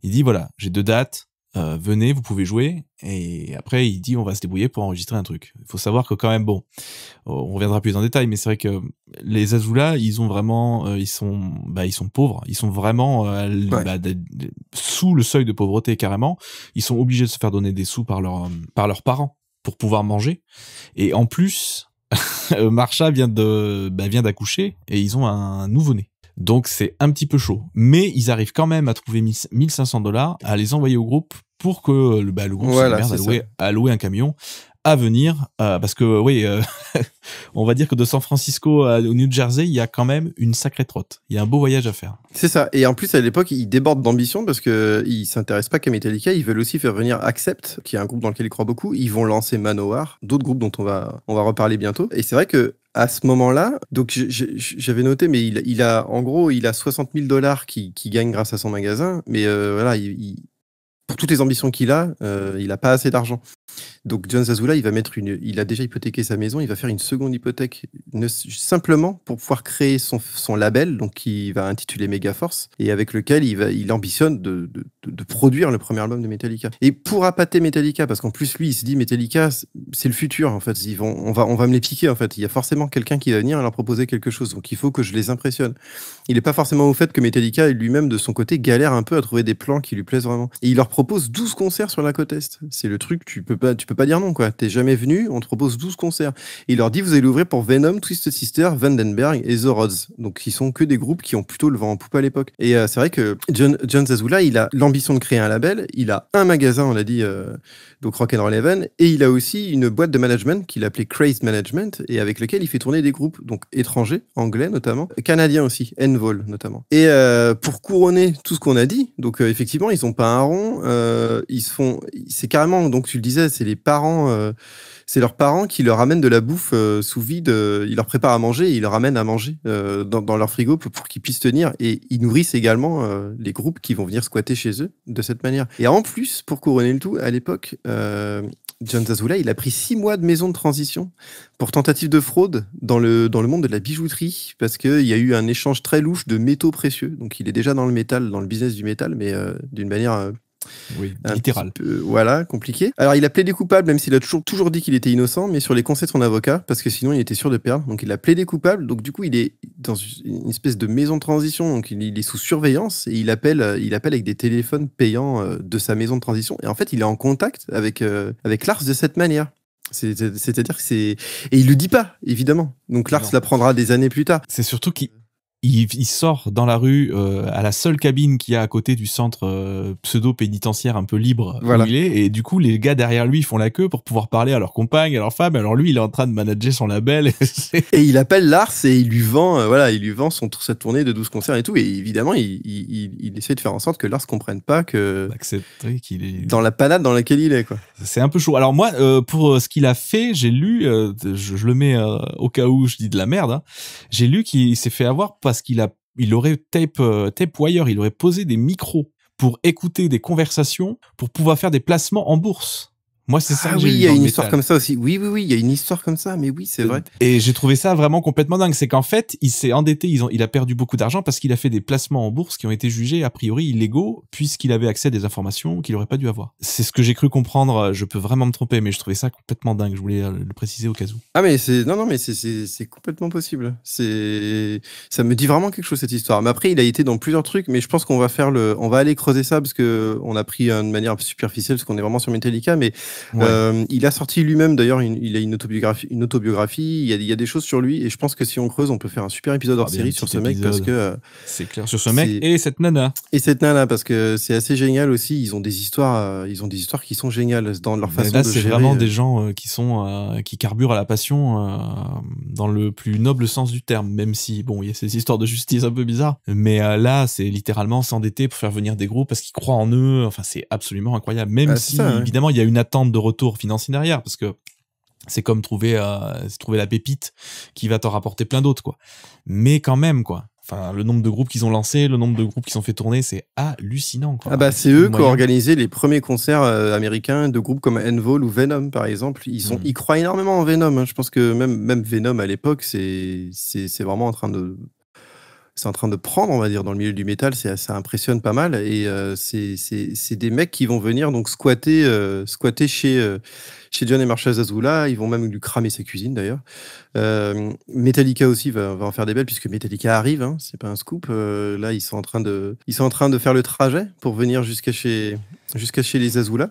Il dit voilà, j'ai deux dates, euh, venez, vous pouvez jouer. Et après, il dit, on va se débrouiller pour enregistrer un truc. Il faut savoir que quand même, bon, on reviendra plus en détail, mais c'est vrai que les Azula, ils ont vraiment, euh, ils sont, bah, ils sont pauvres. Ils sont vraiment euh, bah, sous le seuil de pauvreté carrément. Ils sont obligés de se faire donner des sous par leur, par leurs parents pour pouvoir manger. Et en plus, Marsha vient de, bah, vient d'accoucher et ils ont un nouveau-né. Donc c'est un petit peu chaud. Mais ils arrivent quand même à trouver 1500 dollars, à les envoyer au groupe pour que le, bah, le groupe se à louer, un camion à venir euh, parce que oui euh, on va dire que de San Francisco au New Jersey il y a quand même une sacrée trotte il y a un beau voyage à faire c'est ça et en plus à l'époque ils débordent d'ambition parce que ils s'intéressent pas qu'à Metallica ils veulent aussi faire venir Accept qui est un groupe dans lequel ils croient beaucoup ils vont lancer Manowar d'autres groupes dont on va on va reparler bientôt et c'est vrai que à ce moment-là, donc j'avais noté, mais il, a en gros, il a 60 000 dollars qui, gagne grâce à son magasin, mais euh, voilà, pour toutes les ambitions qu'il a, euh, il n'a pas assez d'argent. Donc John Zazula, il va mettre une, il a déjà hypothéqué sa maison, il va faire une seconde hypothèque ne, simplement pour pouvoir créer son, label, donc il va intituler Megaforce et avec lequel il va, il ambitionne de, produire le premier album de Metallica. Et pour appâter Metallica, parce qu'en plus lui, il se dit Metallica, c'est le futur en fait. Ils vont, on va, on va me les piquer en fait. Il y a forcément quelqu'un qui va venir leur proposer quelque chose, donc il faut que je les impressionne. Il n'est pas forcément au fait que Metallica lui-même de son côté galère un peu à trouver des plans qui lui plaisent vraiment. Et il leur propose 12 concerts sur la côte est. C'est le truc, tu peux pas bah, tu peux pas dire non, quoi. T'es jamais venu, on te propose 12 concerts. Et il leur dit, vous allez l'ouvrir pour Venom, Twisted Sister, Vandenberg et The Rods. Donc, qui sont que des groupes qui ont plutôt le vent en poupe à l'époque. Et euh, c'est vrai que John, Zazula, il a l'ambition de créer un label, il a un magasin, on l'a dit, euh, donc Rock'n'Roll Heaven et il a aussi une boîte de management qu'il appelait Crazed Management, et avec lequel il fait tourner des groupes, donc étrangers, anglais notamment, canadiens aussi, Envol notamment. Et euh, pour couronner tout ce qu'on a dit, donc euh, effectivement, ils ont pas un rond, ils se font, c'est carrément, donc tu le disais, c'est les parents, euh, c'est leurs parents qui leur amènent de la bouffe euh, sous vide. Euh, ils leur préparent à manger et ils leur amènent à manger dans, leur frigo pour, qu'ils puissent tenir. Et ils nourrissent également les groupes qui vont venir squatter chez eux de cette manière. Et en plus, pour couronner le tout, à l'époque, John Zazula, il a pris six mois de maison de transition pour tentative de fraude dans le, dans le monde de la bijouterie, parce qu'il y a eu un échange très louche de métaux précieux. Donc il est déjà dans le métal, dans le business du métal, mais d'une manière oui, littéral. voilà, compliqué. Alors, il a plaidé coupable, même s'il a toujours, dit qu'il était innocent, mais sur les conseils de son avocat, parce que sinon, il était sûr de perdre. Donc, il a plaidé coupable. Donc, du coup, il est dans une espèce de maison de transition. Donc, il, est sous surveillance et il appelle, euh, il appelle avec des téléphones payants euh, de sa maison de transition. Et en fait, il est en contact avec, euh, avec Lars de cette manière. C'est-à-dire que c'est. Et il le dit pas, évidemment. Donc Lars l'apprendra des années plus tard. C'est surtout qu'il il, il, sort dans la rue euh, à la seule cabine qu'il y a à côté du centre euh, pseudo-pénitentiaire un peu libre où il est. Et du coup, les gars derrière lui font la queue pour pouvoir parler à leurs compagne, à leur femme. Alors lui, il est en train de manager son label. et il appelle Lars et il lui vend, euh, voilà, il lui vend son, sa tournée de 12 concerts et tout. Et évidemment, il, il, il essaie de faire en sorte que Lars comprenne pas que. Accepter qu'il est. Dans la panade dans laquelle il est, quoi. C'est un peu chaud. Alors moi, pour ce qu'il a fait, j'ai lu, je, le mets au cas où je dis de la merde, hein, j'ai lu qu'il s'est fait avoir parce qu'il a, il aurait euh, tape, wire, il aurait posé des micros pour écouter des conversations, pour pouvoir faire des placements en bourse. Moi, c'est ça. Ah oui, il y a une histoire comme ça aussi. Oui, oui, oui, il y a une histoire comme ça, mais oui, c'est euh, vrai. Et j'ai trouvé ça vraiment complètement dingue. C'est qu'en fait, il s'est endetté, il a perdu beaucoup d'argent parce qu'il a fait des placements en bourse qui ont été jugés a priori illégaux puisqu'il avait accès à des informations qu'il n'aurait pas dû avoir. C'est ce que j'ai cru comprendre. Euh, je peux vraiment me tromper, mais je trouvais ça complètement dingue. Je voulais euh, le préciser au cas où. Ah, mais c'est, non, non, mais c'est complètement possible. C'est, ça me dit vraiment quelque chose cette histoire. Mais après, il a été dans plusieurs trucs, mais je pense qu'on va faire le, on va aller creuser ça parce que on a pris de manière superficielle parce qu'on est vraiment sur Metallica, mais euh, il a sorti lui-même, d'ailleurs, il a une autobiographie, une autobiographie il, y a, il des choses sur lui, et je pense que si on creuse, on peut faire un super épisode hors ah, série sur ce mec, parce que... Euh, c'est clair, sur ce mec et cette nana. Et cette nana, parce que c'est assez génial aussi, ils ont des histoires, euh, ils ont des histoires qui sont géniales dans leur façon de gérer. c'est vraiment des gens qui sont, qui carburent à la passion dans le plus noble sens du terme, même si, bon, il y a ces histoires de justice un peu bizarres, mais là, c'est littéralement s'endetter pour faire venir des groupes parce qu'ils croient en eux, enfin, c'est absolument incroyable, même bah, si, hein. évidemment, il y a une attente de retour financier derrière, parce que c'est comme trouver, euh, trouver la pépite qui va t'en rapporter plein d'autres, quoi. Mais quand même, quoi. Enfin, le nombre de groupes qu'ils ont lancé le nombre de groupes qu'ils ont fait tourner, c'est hallucinant. Ah bah c'est eux qui ont organisé les premiers concerts euh, américains de groupes comme Envol ou Venom par exemple. Ils, sont, hmm. croient énormément en Venom. Hein. Je pense que même, même Venom à l'époque, c'est vraiment en train de c'est en train de prendre, on va dire, dans le milieu du métal. Ça impressionne pas mal. Et euh, c'est des mecs qui vont venir donc squatter, euh, squatter chez, euh, chez John et Marshall Zazula. Ils vont même lui cramer sa cuisine d'ailleurs. Metallica aussi va, va, en faire des belles puisque Metallica arrive. Hein, c'est pas un scoop. là, ils sont, en train de, ils sont en train de faire le trajet pour venir jusqu'à chez, jusqu'à chez les Zazula.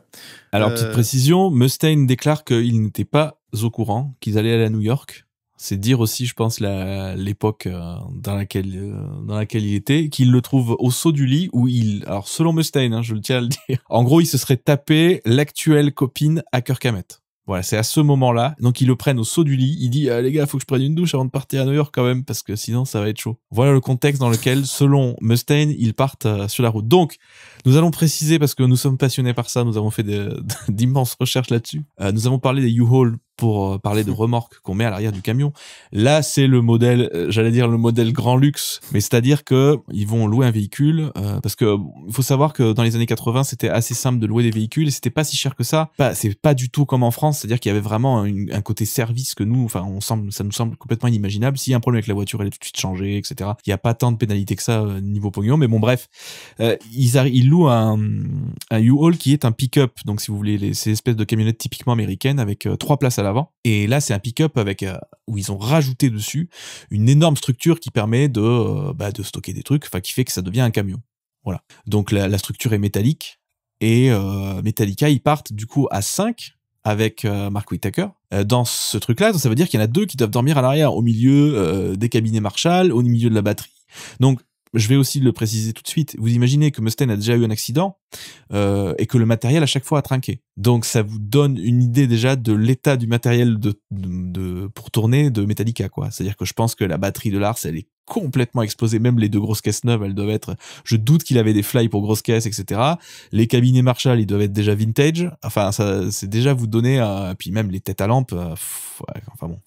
Alors, petite précision, Mustaine déclare qu'il n'était pas au courant qu'ils allaient aller à New York. C'est dire aussi, je pense, l'époque euh, dans laquelle euh, dans laquelle il était, qu'il le trouve au saut du lit où il, alors selon Mustaine, hein, je le tiens à le dire, en gros, il se serait tapé l'actuelle copine à Kirkhamet. Voilà, c'est à ce moment-là. Donc ils le prennent au saut du lit. Il dit euh, les gars, faut que je prenne une douche avant de partir à New York quand même parce que sinon ça va être chaud. Voilà le contexte dans lequel, selon Mustaine, ils partent sur la route. Donc nous allons préciser, parce que nous sommes passionnés par ça, nous avons fait d'immenses recherches là-dessus. Euh, nous avons parlé des U-Haul pour euh, parler de remorques qu'on met à l'arrière du camion. Là, c'est le modèle, euh, j'allais dire le modèle grand luxe, mais c'est-à-dire que ils vont louer un véhicule parce que faut savoir que dans les années 80, c'était assez simple de louer des véhicules et c'était pas si cher que ça. c'est pas du tout comme en France, c'est-à-dire qu'il y avait vraiment un côté service que nous, enfin, on semble, ça nous semble complètement inimaginable. S'il y a un problème avec la voiture, elle est tout de suite changée, etc. Il n'y a pas tant de pénalités que ça niveau pognon, mais bon, bref, ils, un, U-Haul qui est un pick-up. Donc, si vous voulez, les, ces espèces de camionnettes typiquement américaines avec euh, trois places à l'avant. Et là, c'est un pick-up avec euh, où ils ont rajouté dessus une énorme structure qui permet de, euh, bah, de stocker des trucs, enfin, qui fait que ça devient un camion. Voilà. Donc, la, structure est métallique. Et Metallica, ils partent du coup à 5 avec Mark Whittaker dans ce truc-là. Ça veut dire qu'il y en a deux qui doivent dormir à l'arrière, au milieu des cabinets Marshall, au milieu de la batterie. Donc, je vais aussi le préciser tout de suite. Vous imaginez que Mustaine a déjà eu un accident euh, et que le matériel à chaque fois a trinqué. Donc ça vous donne une idée déjà de l'état du matériel de, de, pour tourner de Metallica quoi. C'est-à-dire que je pense que la batterie de Lars elle est complètement explosée. Même les deux grosses caisses neuves elles doivent être. Je doute qu'il avait des fly pour grosses caisses etc. Les cabinets Marshall ils doivent être déjà vintage. Enfin ça c'est déjà vous donner. Euh, puis même les têtes à lampe. Euh, enfin bon.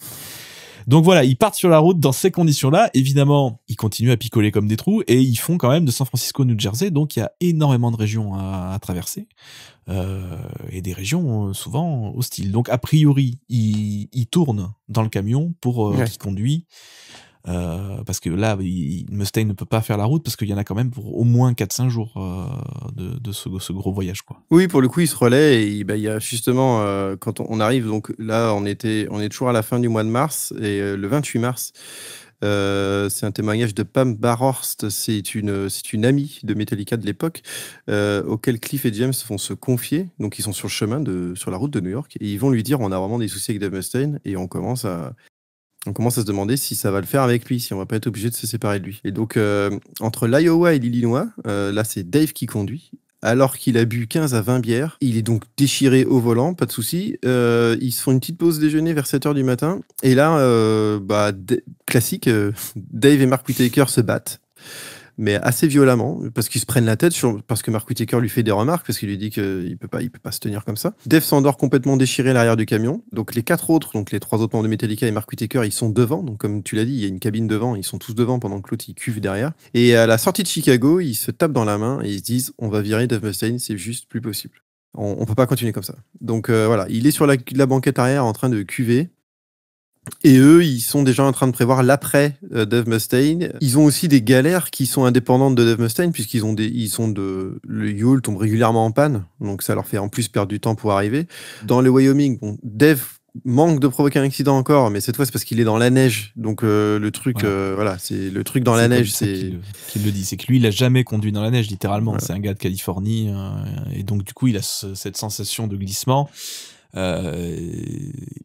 Donc voilà, ils partent sur la route dans ces conditions-là. Évidemment, ils continuent à picoler comme des trous et ils font quand même de San Francisco New Jersey. Donc il y a énormément de régions à, traverser euh, et des régions euh, souvent hostiles. Donc a priori, ils, ils tournent dans le camion pour euh, conduit euh, parce que là, Mustaine ne peut pas faire la route parce qu'il y en a quand même pour au moins 4-5 jours euh, de, ce, ce, gros voyage. Quoi. Oui, pour le coup, il se relaie et il bah, y a justement, euh, quand on, arrive, donc là, on, était, on est toujours à la fin du mois de mars et le 28 mars. c'est un témoignage de Pam Barhorst, c'est une, c'est une amie de Metallica de l'époque, auquel Cliff et James vont se confier. Donc ils sont sur le chemin, de, sur la route de New York, et ils vont lui dire on a vraiment des soucis avec Mustaine, et on commence à, on commence à se demander si ça va le faire avec lui, si on va pas être obligé de se séparer de lui. Et donc, euh, entre l'Iowa et l'Illinois, euh, là, c'est Dave qui conduit. Alors qu'il a bu 15 à 20 bières, il est donc déchiré au volant, pas de souci. Euh, ils se font une petite pause déjeuner vers 7h du matin. Et là, bah, classique, Dave et Mark Whittaker se battent mais assez violemment, parce qu'ils se prennent la tête, parce que Mark Whittaker lui fait des remarques, parce qu'il lui dit qu'il ne peut, pas, il peut pas se tenir comme ça. Dev s'endort complètement déchiré à l'arrière du camion. Donc les quatre autres, donc les trois autres membres de Metallica et Mark Whittaker, ils sont devant. Donc comme tu l'as dit, il y a une cabine devant, ils sont tous devant pendant que l'autre, il cuve derrière. Et à la sortie de Chicago, ils se tapent dans la main et ils se disent on va virer Dave Mustaine, c'est juste plus possible. On ne peut pas continuer comme ça. Donc euh, voilà, il est sur la banquette arrière en train de cuver. Et eux, ils sont déjà en train de prévoir l'après euh, Dave Mustaine. Ils ont aussi des galères qui sont indépendantes de Dev Mustaine, puisqu'ils ont des, ils sont de, le Yule tombe régulièrement en panne. Donc, ça leur fait en plus perdre du temps pour arriver. Dans le Wyoming, bon, Dev manque de provoquer un accident encore, mais cette fois c'est parce qu'il est dans la neige. Donc euh, le truc, euh, voilà, c'est le truc dans la neige. C'est euh, qu'il le, dit, c'est que lui il a jamais conduit dans la neige littéralement. C'est un gars de Californie et donc du coup il a cette sensation de glissement. Euh,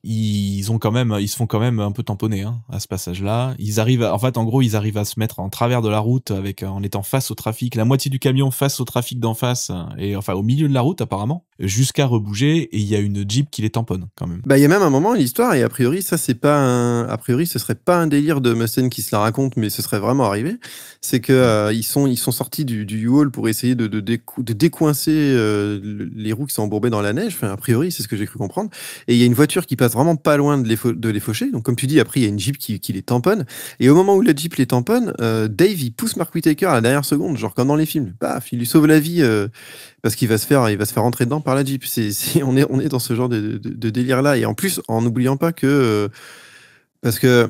ils ont quand même, ils se font quand même un peu tamponner hein, à ce passage-là. Ils arrivent, en fait, en gros, ils arrivent à se mettre en travers de la route avec euh, en étant face au trafic, la moitié du camion face au trafic d'en face euh, et enfin au milieu de la route apparemment jusqu'à rebouger et il y a une Jeep qui les tamponne quand même. Bah il y a même un moment l'histoire et a priori ça c'est pas a priori ce serait pas un délire de Mustaine qui se la raconte mais ce serait vraiment arrivé, c'est que euh, ils sont ils sont sortis du du U-Haul pour essayer de de, déco de décoincer euh, les roues qui sont embourbées dans la neige, enfin, a priori c'est ce que j'ai cru comprendre et il y a une voiture qui passe vraiment pas loin de les de les faucher. Donc comme tu dis après il y a une Jeep qui, qui les tamponne et au moment où la Jeep les tamponne, euh, Dave il pousse Mark Whitaker à la dernière seconde, genre comme dans les films. Paf, il lui sauve la vie parce qu'il va se faire il va se faire rentrer dedans la Jeep. on, est, on est dans ce genre de, délire-là. Et en plus, en n'oubliant pas que. Euh, parce que.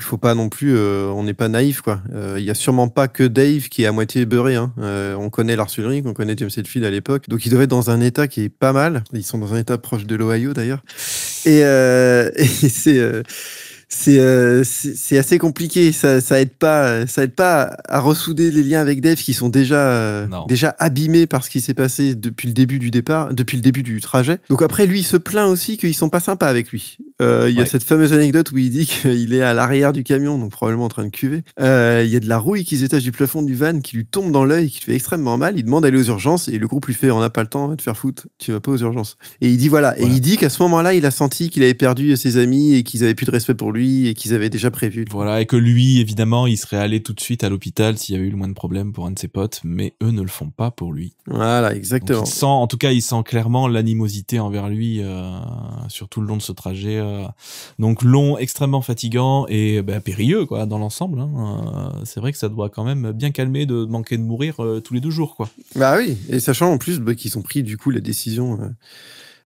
Faut pas non plus, euh, on n'est pas naïf quoi. Euh, il y a sûrement pas que Dave qui est à moitié beurré. Hein. on connaît Ulrich, on connaît James Hetfield à l'époque, donc ils doivent être dans un état qui est pas mal. Ils sont dans un état proche de l'Ohio d'ailleurs. et c'est euh, c'est assez compliqué. Ça, ça aide pas, ça aide pas à ressouder les liens avec Dave qui sont déjà euh, déjà abîmés par ce qui s'est passé depuis le début du départ, depuis le début du trajet. Donc après, lui, il se plaint aussi qu'ils sont pas sympas avec lui. Euh, il y a cette fameuse anecdote où il dit qu'il est à l'arrière du camion, donc probablement en train de cuver. Euh, il y a de la rouille qui se détache du plafond du van, qui lui tombe dans l'œil, qui lui fait extrêmement mal. Il demande d'aller aux urgences et le groupe lui fait On n'a pas le temps de faire foot tu vas pas aux urgences. Et il dit Voilà. Et il dit qu'à ce moment-là, il a senti qu'il avait perdu ses amis et qu'ils avaient plus de respect pour lui et qu'ils avaient déjà prévu. Voilà. Et que lui, évidemment, il serait allé tout de suite à l'hôpital s'il y avait eu le moins de problèmes pour un de ses potes, mais eux ne le font pas pour lui. Voilà, exactement. sent, en tout cas, il sent clairement l'animosité envers lui euh, sur tout le long de ce trajet euh, donc long, extrêmement fatigant et bah, périlleux quoi dans l'ensemble. Hein. Euh, c'est vrai que ça doit quand même bien calmer de manquer de mourir euh, tous les deux jours quoi. Bah oui, et sachant en plus bah, qu'ils ont pris du coup la décision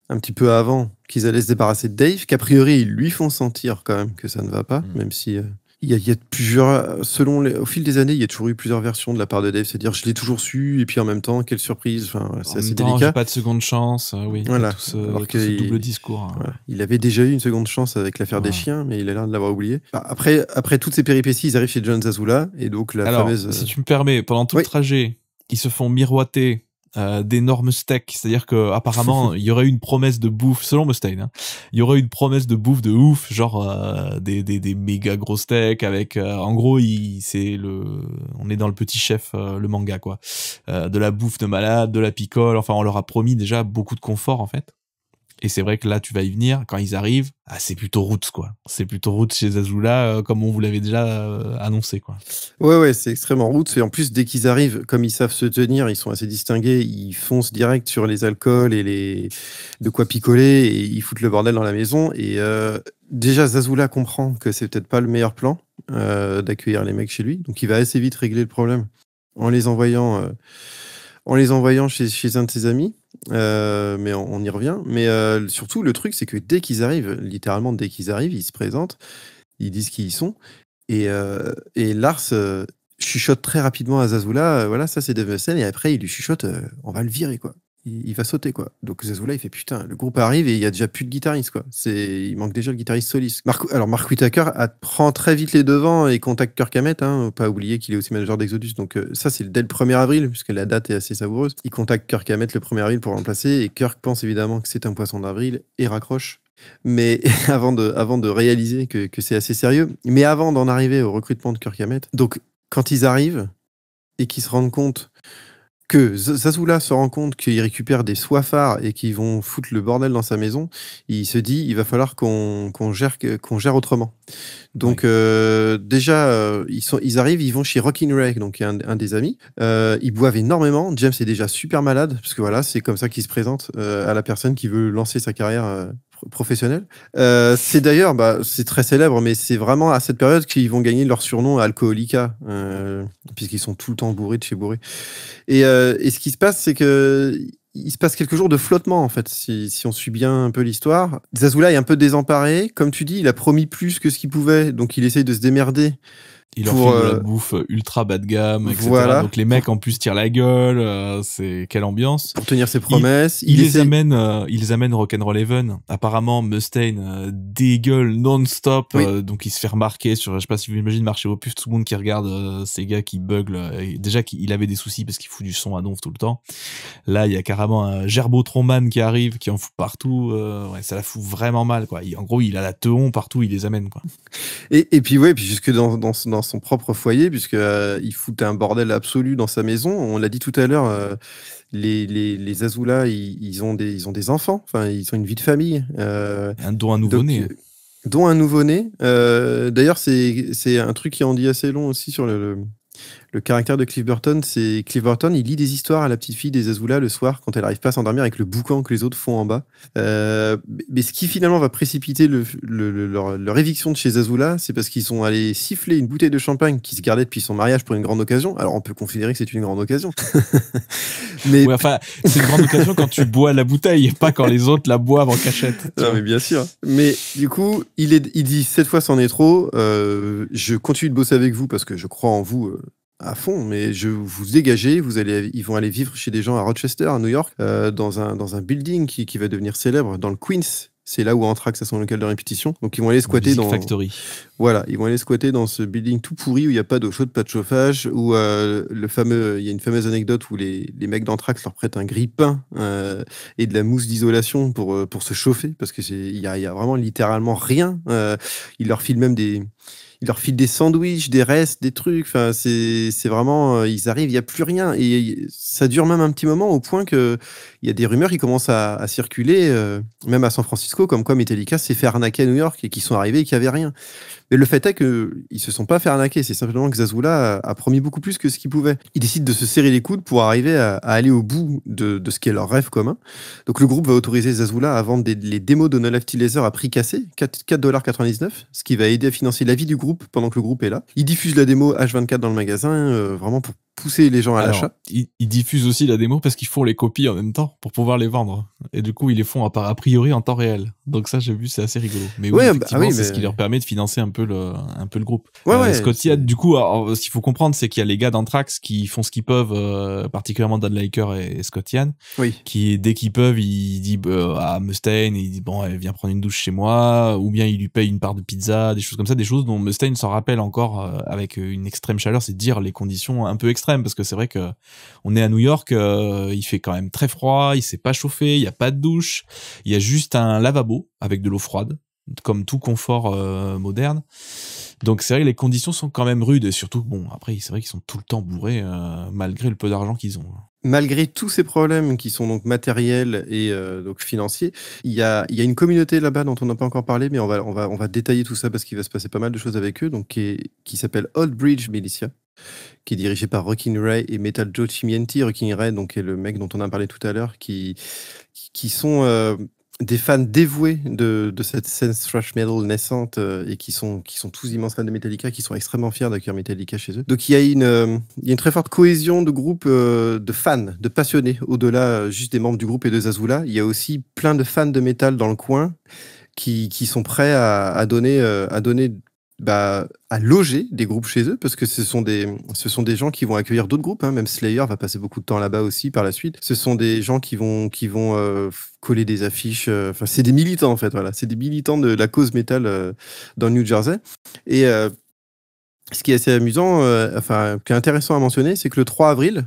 un petit peu avant qu'ils allaient se débarrasser de Dave, qu'a priori ils lui font sentir quand même que ça ne va pas, mmh. même si il y, a, plusieurs, selon les, au fil des années, il y a toujours eu plusieurs versions de la part de Dave, c'est-à-dire je l'ai toujours su et puis en même temps quelle surprise, c'est assez temps, délicat. Pas de seconde chance, euh, il, double discours. Hein. Il avait déjà eu une seconde chance avec l'affaire des chiens, mais il a l'air de l'avoir oublié. Après, après toutes ces péripéties, ils arrivent chez John Zazula et donc la fameuse. Si euh, tu me permets, pendant tout le trajet, ils se font miroiter euh, d'énormes steaks. C'est-à-dire que apparemment, il y aurait une promesse de bouffe, selon Mustaine, hein, il y aurait une promesse de bouffe de ouf, genre euh, des, des, des, méga gros steaks avec. Euh, en gros, il, c'est le, on est dans le petit chef, le manga quoi. de la bouffe de malade, de la picole. Enfin, on leur a promis déjà beaucoup de confort en fait. Et c'est vrai que là, tu vas y venir, quand ils arrivent, ah, c'est plutôt Roots, quoi. C'est plutôt Roots chez Azula, euh, comme on vous l'avait déjà euh, annoncé, quoi. Ouais, ouais, c'est extrêmement Roots. Et en plus, dès qu'ils arrivent, comme ils savent se tenir, ils sont assez distingués, ils foncent direct sur les alcools et les... de quoi picoler, et ils foutent le bordel dans la maison. Et euh, déjà, Zazula comprend que c'est peut-être pas le meilleur plan d'accueillir les mecs chez lui, donc il va assez vite régler le problème en les envoyant en les envoyant chez, un de ses amis. Euh, mais on, y revient. Mais euh, surtout, le truc, c'est que dès qu'ils arrivent, littéralement dès qu'ils arrivent, ils se présentent, ils disent qui ils sont. Et, euh, Lars chuchote très rapidement à Zazula, voilà, ça c'est Devesen. Et après, il lui chuchote, on va le virer, quoi il, va sauter quoi. Donc Zazoula il fait putain, le groupe arrive et il y a déjà plus de guitariste quoi. C'est il manque déjà le guitariste soliste. alors Mark Whitaker prend très vite les devants et contacte Kirk Hammett hein, pas oublier qu'il est aussi manager d'Exodus. Donc euh, ça c'est dès le 1er avril puisque la date est assez savoureuse. Il contacte Kirk Hammett le 1er avril pour remplacer et Kirk pense évidemment que c'est un poisson d'avril et raccroche mais avant de, avant de réaliser que, que c'est assez sérieux. Mais avant d'en arriver au recrutement de Kirk Hammett, donc quand ils arrivent et qu'ils se rendent compte que Zazula se rend compte qu'il récupère des soifards et qu'ils vont foutre le bordel dans sa maison, il se dit il va falloir qu'on gère, qu'on gère autrement. Donc euh, déjà, euh, ils, sont, ils arrivent, ils vont chez Rockin' Ray, donc un, un des amis. Euh, ils boivent énormément. James est déjà super malade, parce que voilà, c'est comme ça qu'il se présente à la personne qui veut lancer sa carrière professionnel. Euh, c'est d'ailleurs, bah, c'est très célèbre, mais c'est vraiment à cette période qu'ils vont gagner leur surnom Alcoolica, euh, puisqu'ils sont tout le temps bourrés de chez bourrés. Euh, et, ce qui se passe, c'est que il se passe quelques jours de flottement, en fait, si, si on suit bien un peu l'histoire. Zazula est un peu désemparé. Comme tu dis, il a promis plus que ce qu'il pouvait, donc il essaye de se démerder il pour, leur fait de la euh, bouffe ultra bas de gamme, Voilà. Donc les mecs en plus tirent la gueule, euh, c'est quelle ambiance. Pour tenir ses promesses, il, il les amène, euh, ils amènent Rock'n'Roll Heaven. Apparemment Mustaine dégueule non-stop, donc il se fait remarquer sur, je sais pas si vous imaginez marcher au puf, tout le monde qui regarde ces gars qui buglent. déjà qu'il avait des soucis parce qu'il fout du son à donf tout le temps. Là il y a carrément un Gerbo Tromman qui arrive, qui en fout partout. ouais, ça la fout vraiment mal quoi. en gros il a la teon partout, il les amène quoi. Et, et puis ouais, puis jusque dans, dans, dans son propre foyer, puisqu'il euh, un bordel absolu dans sa maison. On l'a dit tout à l'heure, euh, les, les, ils, ont des, ils ont des enfants, enfin, ils ont une vie de famille. Euh, un, dont un nouveau-né. Dont un nouveau-né. D'ailleurs, c'est un truc qui en dit assez long aussi sur le le caractère de Cliff Burton, c'est Cliff Burton, il lit des histoires à la petite fille des Azoulas le soir quand elle arrive pas à s'endormir avec le boucan que les autres font en bas. Euh, mais ce qui finalement va précipiter le, leur, éviction de chez Azula, c'est parce qu'ils sont allés siffler une bouteille de champagne qui se gardait depuis son mariage pour une grande occasion. Alors on peut considérer que c'est une grande occasion. mais enfin, c'est une grande occasion quand tu bois la bouteille pas quand les autres la boivent en cachette. mais bien sûr. Mais du coup, il, est, il dit cette fois c'en est trop. Euh, je continue de bosser avec vous parce que je crois en vous. Euh, à fond, mais je vous dégagez, vous allez, ils vont aller vivre chez des gens à Rochester, à New York, euh, dans, un, dans un building qui, qui va devenir célèbre, dans le Queens, c'est là où Anthrax a son local de répétition. Donc ils vont aller squatter dans Factory. Voilà, ils vont aller squatter dans ce building tout pourri où il n'y a pas d'eau chaude, pas de chauffage. Où euh, le fameux, il y a une fameuse anecdote où les, mecs d'Anthrax leur prêtent un grille-pain euh, et de la mousse d'isolation pour pour se chauffer parce que il y, a, vraiment littéralement rien. ils leur filent même des ils leur filent des sandwiches, des restes, des trucs. Enfin, c'est vraiment, euh, ils arrivent, il n'y a plus rien. Et ça dure même un petit moment au point qu'il y a des rumeurs qui commencent à, circuler, euh, même à San Francisco, comme quoi Metallica s'est fait arnaquer à New York et qu'ils sont arrivés et qu'il n'y avait rien. Mais le fait est qu'ils ne se sont pas fait arnaquer. C'est simplement que Zazoula a, promis beaucoup plus que ce qu'il pouvait. Il décide de se serrer les coudes pour arriver à, aller au bout de, ce qui est leur rêve commun. Donc le groupe va autoriser Zazoula à vendre les démos de No Lefty Laser à prix cassé, 4,99$, ce qui va aider à financer la vie du groupe pendant que le groupe est là. Il diffuse la démo H24 dans le magasin, euh, vraiment pour pousser les gens à l'achat. Ils, diffusent aussi la démo parce qu'ils font les copies en même temps pour pouvoir les vendre. Et du coup, ils les font a, priori en temps réel. Donc ça, j'ai vu, c'est assez rigolo. Mais oui, bah c'est ce qui leur permet de financer un peu le, un peu le groupe. Ouais, euh, du coup, ce qu'il faut comprendre, c'est qu'il y a les gars d'Anthrax qui font ce qu'ils peuvent, euh, particulièrement Dan Liker et, et qui dès qu'ils peuvent, ils disent bah, à Mustaine, il disent bon, elle eh, vient prendre une douche chez moi, ou bien il lui paye une part de pizza, des choses comme ça, des choses dont Mustaine s'en rappelle encore euh, avec une extrême chaleur, c'est dire les conditions un peu extrêmes parce que c'est vrai que on est à New York, euh, il fait quand même très froid, il s'est pas chauffé, il y a pas de douche, il y a juste un lavabo avec de l'eau froide, comme tout confort euh, moderne. Donc c'est vrai que les conditions sont quand même rudes et surtout bon après c'est vrai qu'ils sont tout le temps bourrés euh, malgré le peu d'argent qu'ils ont. Malgré tous ces problèmes qui sont donc matériels et donc financiers, il y a, y a une communauté là-bas dont on n'a pas encore parlé, mais on va, on, va, on va détailler tout ça parce qu'il va se passer pas mal de choses avec eux, donc qui s'appelle Old Bridge Militia qui est dirigé par Rockin' Ray et Metal Joe Chimienti. Rockin' Ray, donc, est le mec dont on a parlé tout à l'heure, qui, qui, sont euh, des fans dévoués de, de cette scène thrash metal naissante euh, et qui sont, qui sont tous immenses fans de Metallica, qui sont extrêmement fiers d'accueillir Metallica chez eux. Donc, il y a une, y a une très forte cohésion de groupes euh, de fans, de passionnés, au-delà juste des membres du groupe et de Zazula. Il y a aussi plein de fans de Metal dans le coin. Qui, qui sont prêts à, à donner, à donner bah, à loger des groupes chez eux, parce que ce sont des, ce sont des gens qui vont accueillir d'autres groupes. Hein. Même Slayer va passer beaucoup de temps là-bas aussi par la suite. Ce sont des gens qui vont, qui vont euh, coller des affiches. Euh, enfin, c'est des militants en fait. Voilà, c'est des militants de la cause métal euh, dans New Jersey. Et ce qui est assez amusant, enfin, qui est intéressant à mentionner, c'est que le 3 avril,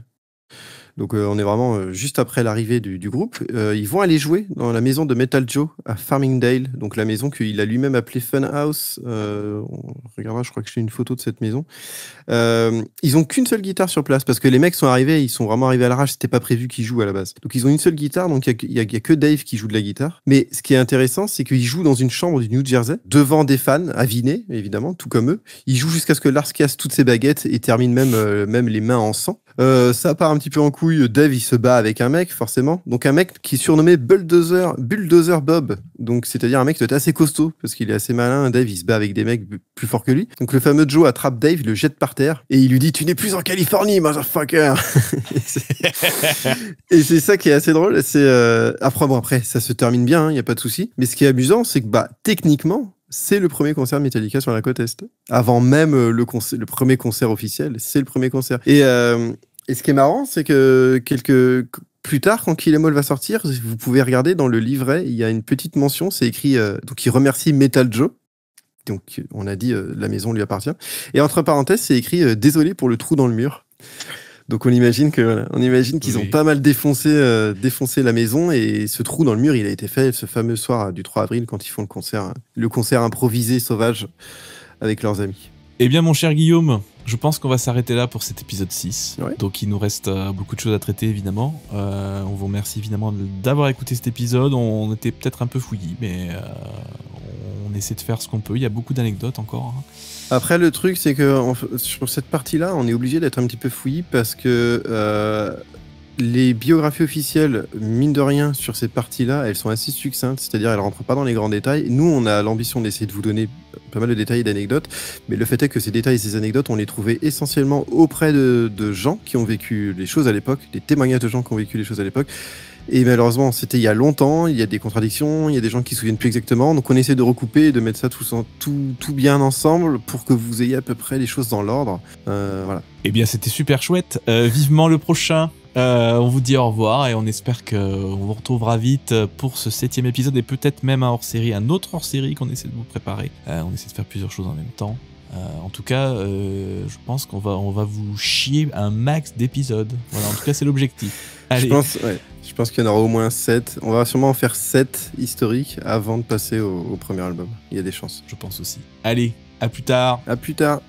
donc euh, on est vraiment euh, juste après l'arrivée du, groupe. Euh, ils vont aller jouer dans la maison de Metal Joe à Farmingdale, donc la maison qu'il a lui-même appelée Fun House. on regardera, je crois que j'ai une photo de cette maison. ils ont qu'une seule guitare sur place parce que les mecs sont arrivés, ils sont vraiment arrivés à l'arrache, c'était pas prévu qu'ils jouent à la base. Donc ils ont une seule guitare, donc il y, a que Dave qui joue de la guitare. Mais ce qui est intéressant, c'est qu'ils jouent dans une chambre du New Jersey devant des fans avinés évidemment, tout comme eux. Ils jouent jusqu'à ce que Lars casse toutes ses baguettes et termine même même les mains en sang. Euh, ça part un petit peu en couille. Dave, il se bat avec un mec, forcément. Donc, un mec qui est surnommé Bulldozer, Bulldozer Bob. Donc, c'est-à-dire un mec qui doit être assez costaud parce qu'il est assez malin. Dave, il se bat avec des mecs plus forts que lui. Donc, le fameux Joe attrape Dave, il le jette par terre et il lui dit Tu n'es plus en Californie, motherfucker Et c'est ça qui est assez drôle. C'est euh, ah, Après, bon, après, ça se termine bien, il hein, n'y a pas de souci. Mais ce qui est amusant, c'est que bah, techniquement, c'est le premier concert Metallica sur la côte Est. Avant même euh, le, premier concert officiel, c'est le premier concert. Euh, et, ce qui est marrant, c'est que quelques, plus tard, quand Kill Em va sortir, vous pouvez regarder dans le livret, il y a une petite mention, c'est écrit, euh, donc il remercie Metal Joe. Donc on a dit, la maison lui appartient. Et entre parenthèses, c'est écrit, désolé pour le trou dans le mur. Donc on imagine imagine qu'ils ont pas mal euh, défoncé, la maison et ce trou dans le mur, il a été fait ce fameux soir euh, du 3 avril quand ils font le concert, hein. le concert improvisé sauvage avec leurs amis. Eh bien mon cher Guillaume, je pense qu'on va s'arrêter là pour cet épisode 6. Donc il nous reste euh, beaucoup de choses à traiter évidemment. on vous remercie évidemment d'avoir écouté cet épisode. On était peut-être un peu fouillis, mais on essaie de faire ce qu'on peut. Il y a beaucoup d'anecdotes encore. Hein. Après, le truc, c'est que sur cette partie-là, on est obligé d'être un petit peu fouillis parce que euh, les biographies officielles, mine de rien, sur ces parties là elles sont assez succinctes, c'est-à-dire elles ne rentrent pas dans les grands détails. Nous, on a l'ambition d'essayer de vous donner pas mal de détails et d'anecdotes, mais le fait est que ces détails et ces anecdotes, on les trouvait essentiellement auprès de gens qui ont vécu les choses à l'époque, des témoignages de gens qui ont vécu les choses à l'époque. Et malheureusement, c'était il y a longtemps, il y a des contradictions, il y a des gens qui se souviennent plus exactement. Donc on essaie de recouper de mettre ça tout, tout, tout bien ensemble pour que vous ayez à peu près les choses dans l'ordre. Euh, voilà. Eh bien, c'était super chouette. Euh, vivement le prochain. Euh, on vous dit au revoir et on espère qu'on vous retrouvera vite pour ce septième épisode et peut-être même un hors-série, un autre hors-série qu'on essaie de vous préparer. Euh, on essaie de faire plusieurs choses en même temps. en tout cas, je pense qu'on va, on va vous chier un max d'épisodes. Voilà, en tout cas, c'est l'objectif. Allez, je pense, ouais. Je pense qu'il y en aura au moins 7. On va sûrement en faire 7 historiques avant de passer au, au premier album. Il y a des chances. Je pense aussi. Allez, à plus tard. À plus tard.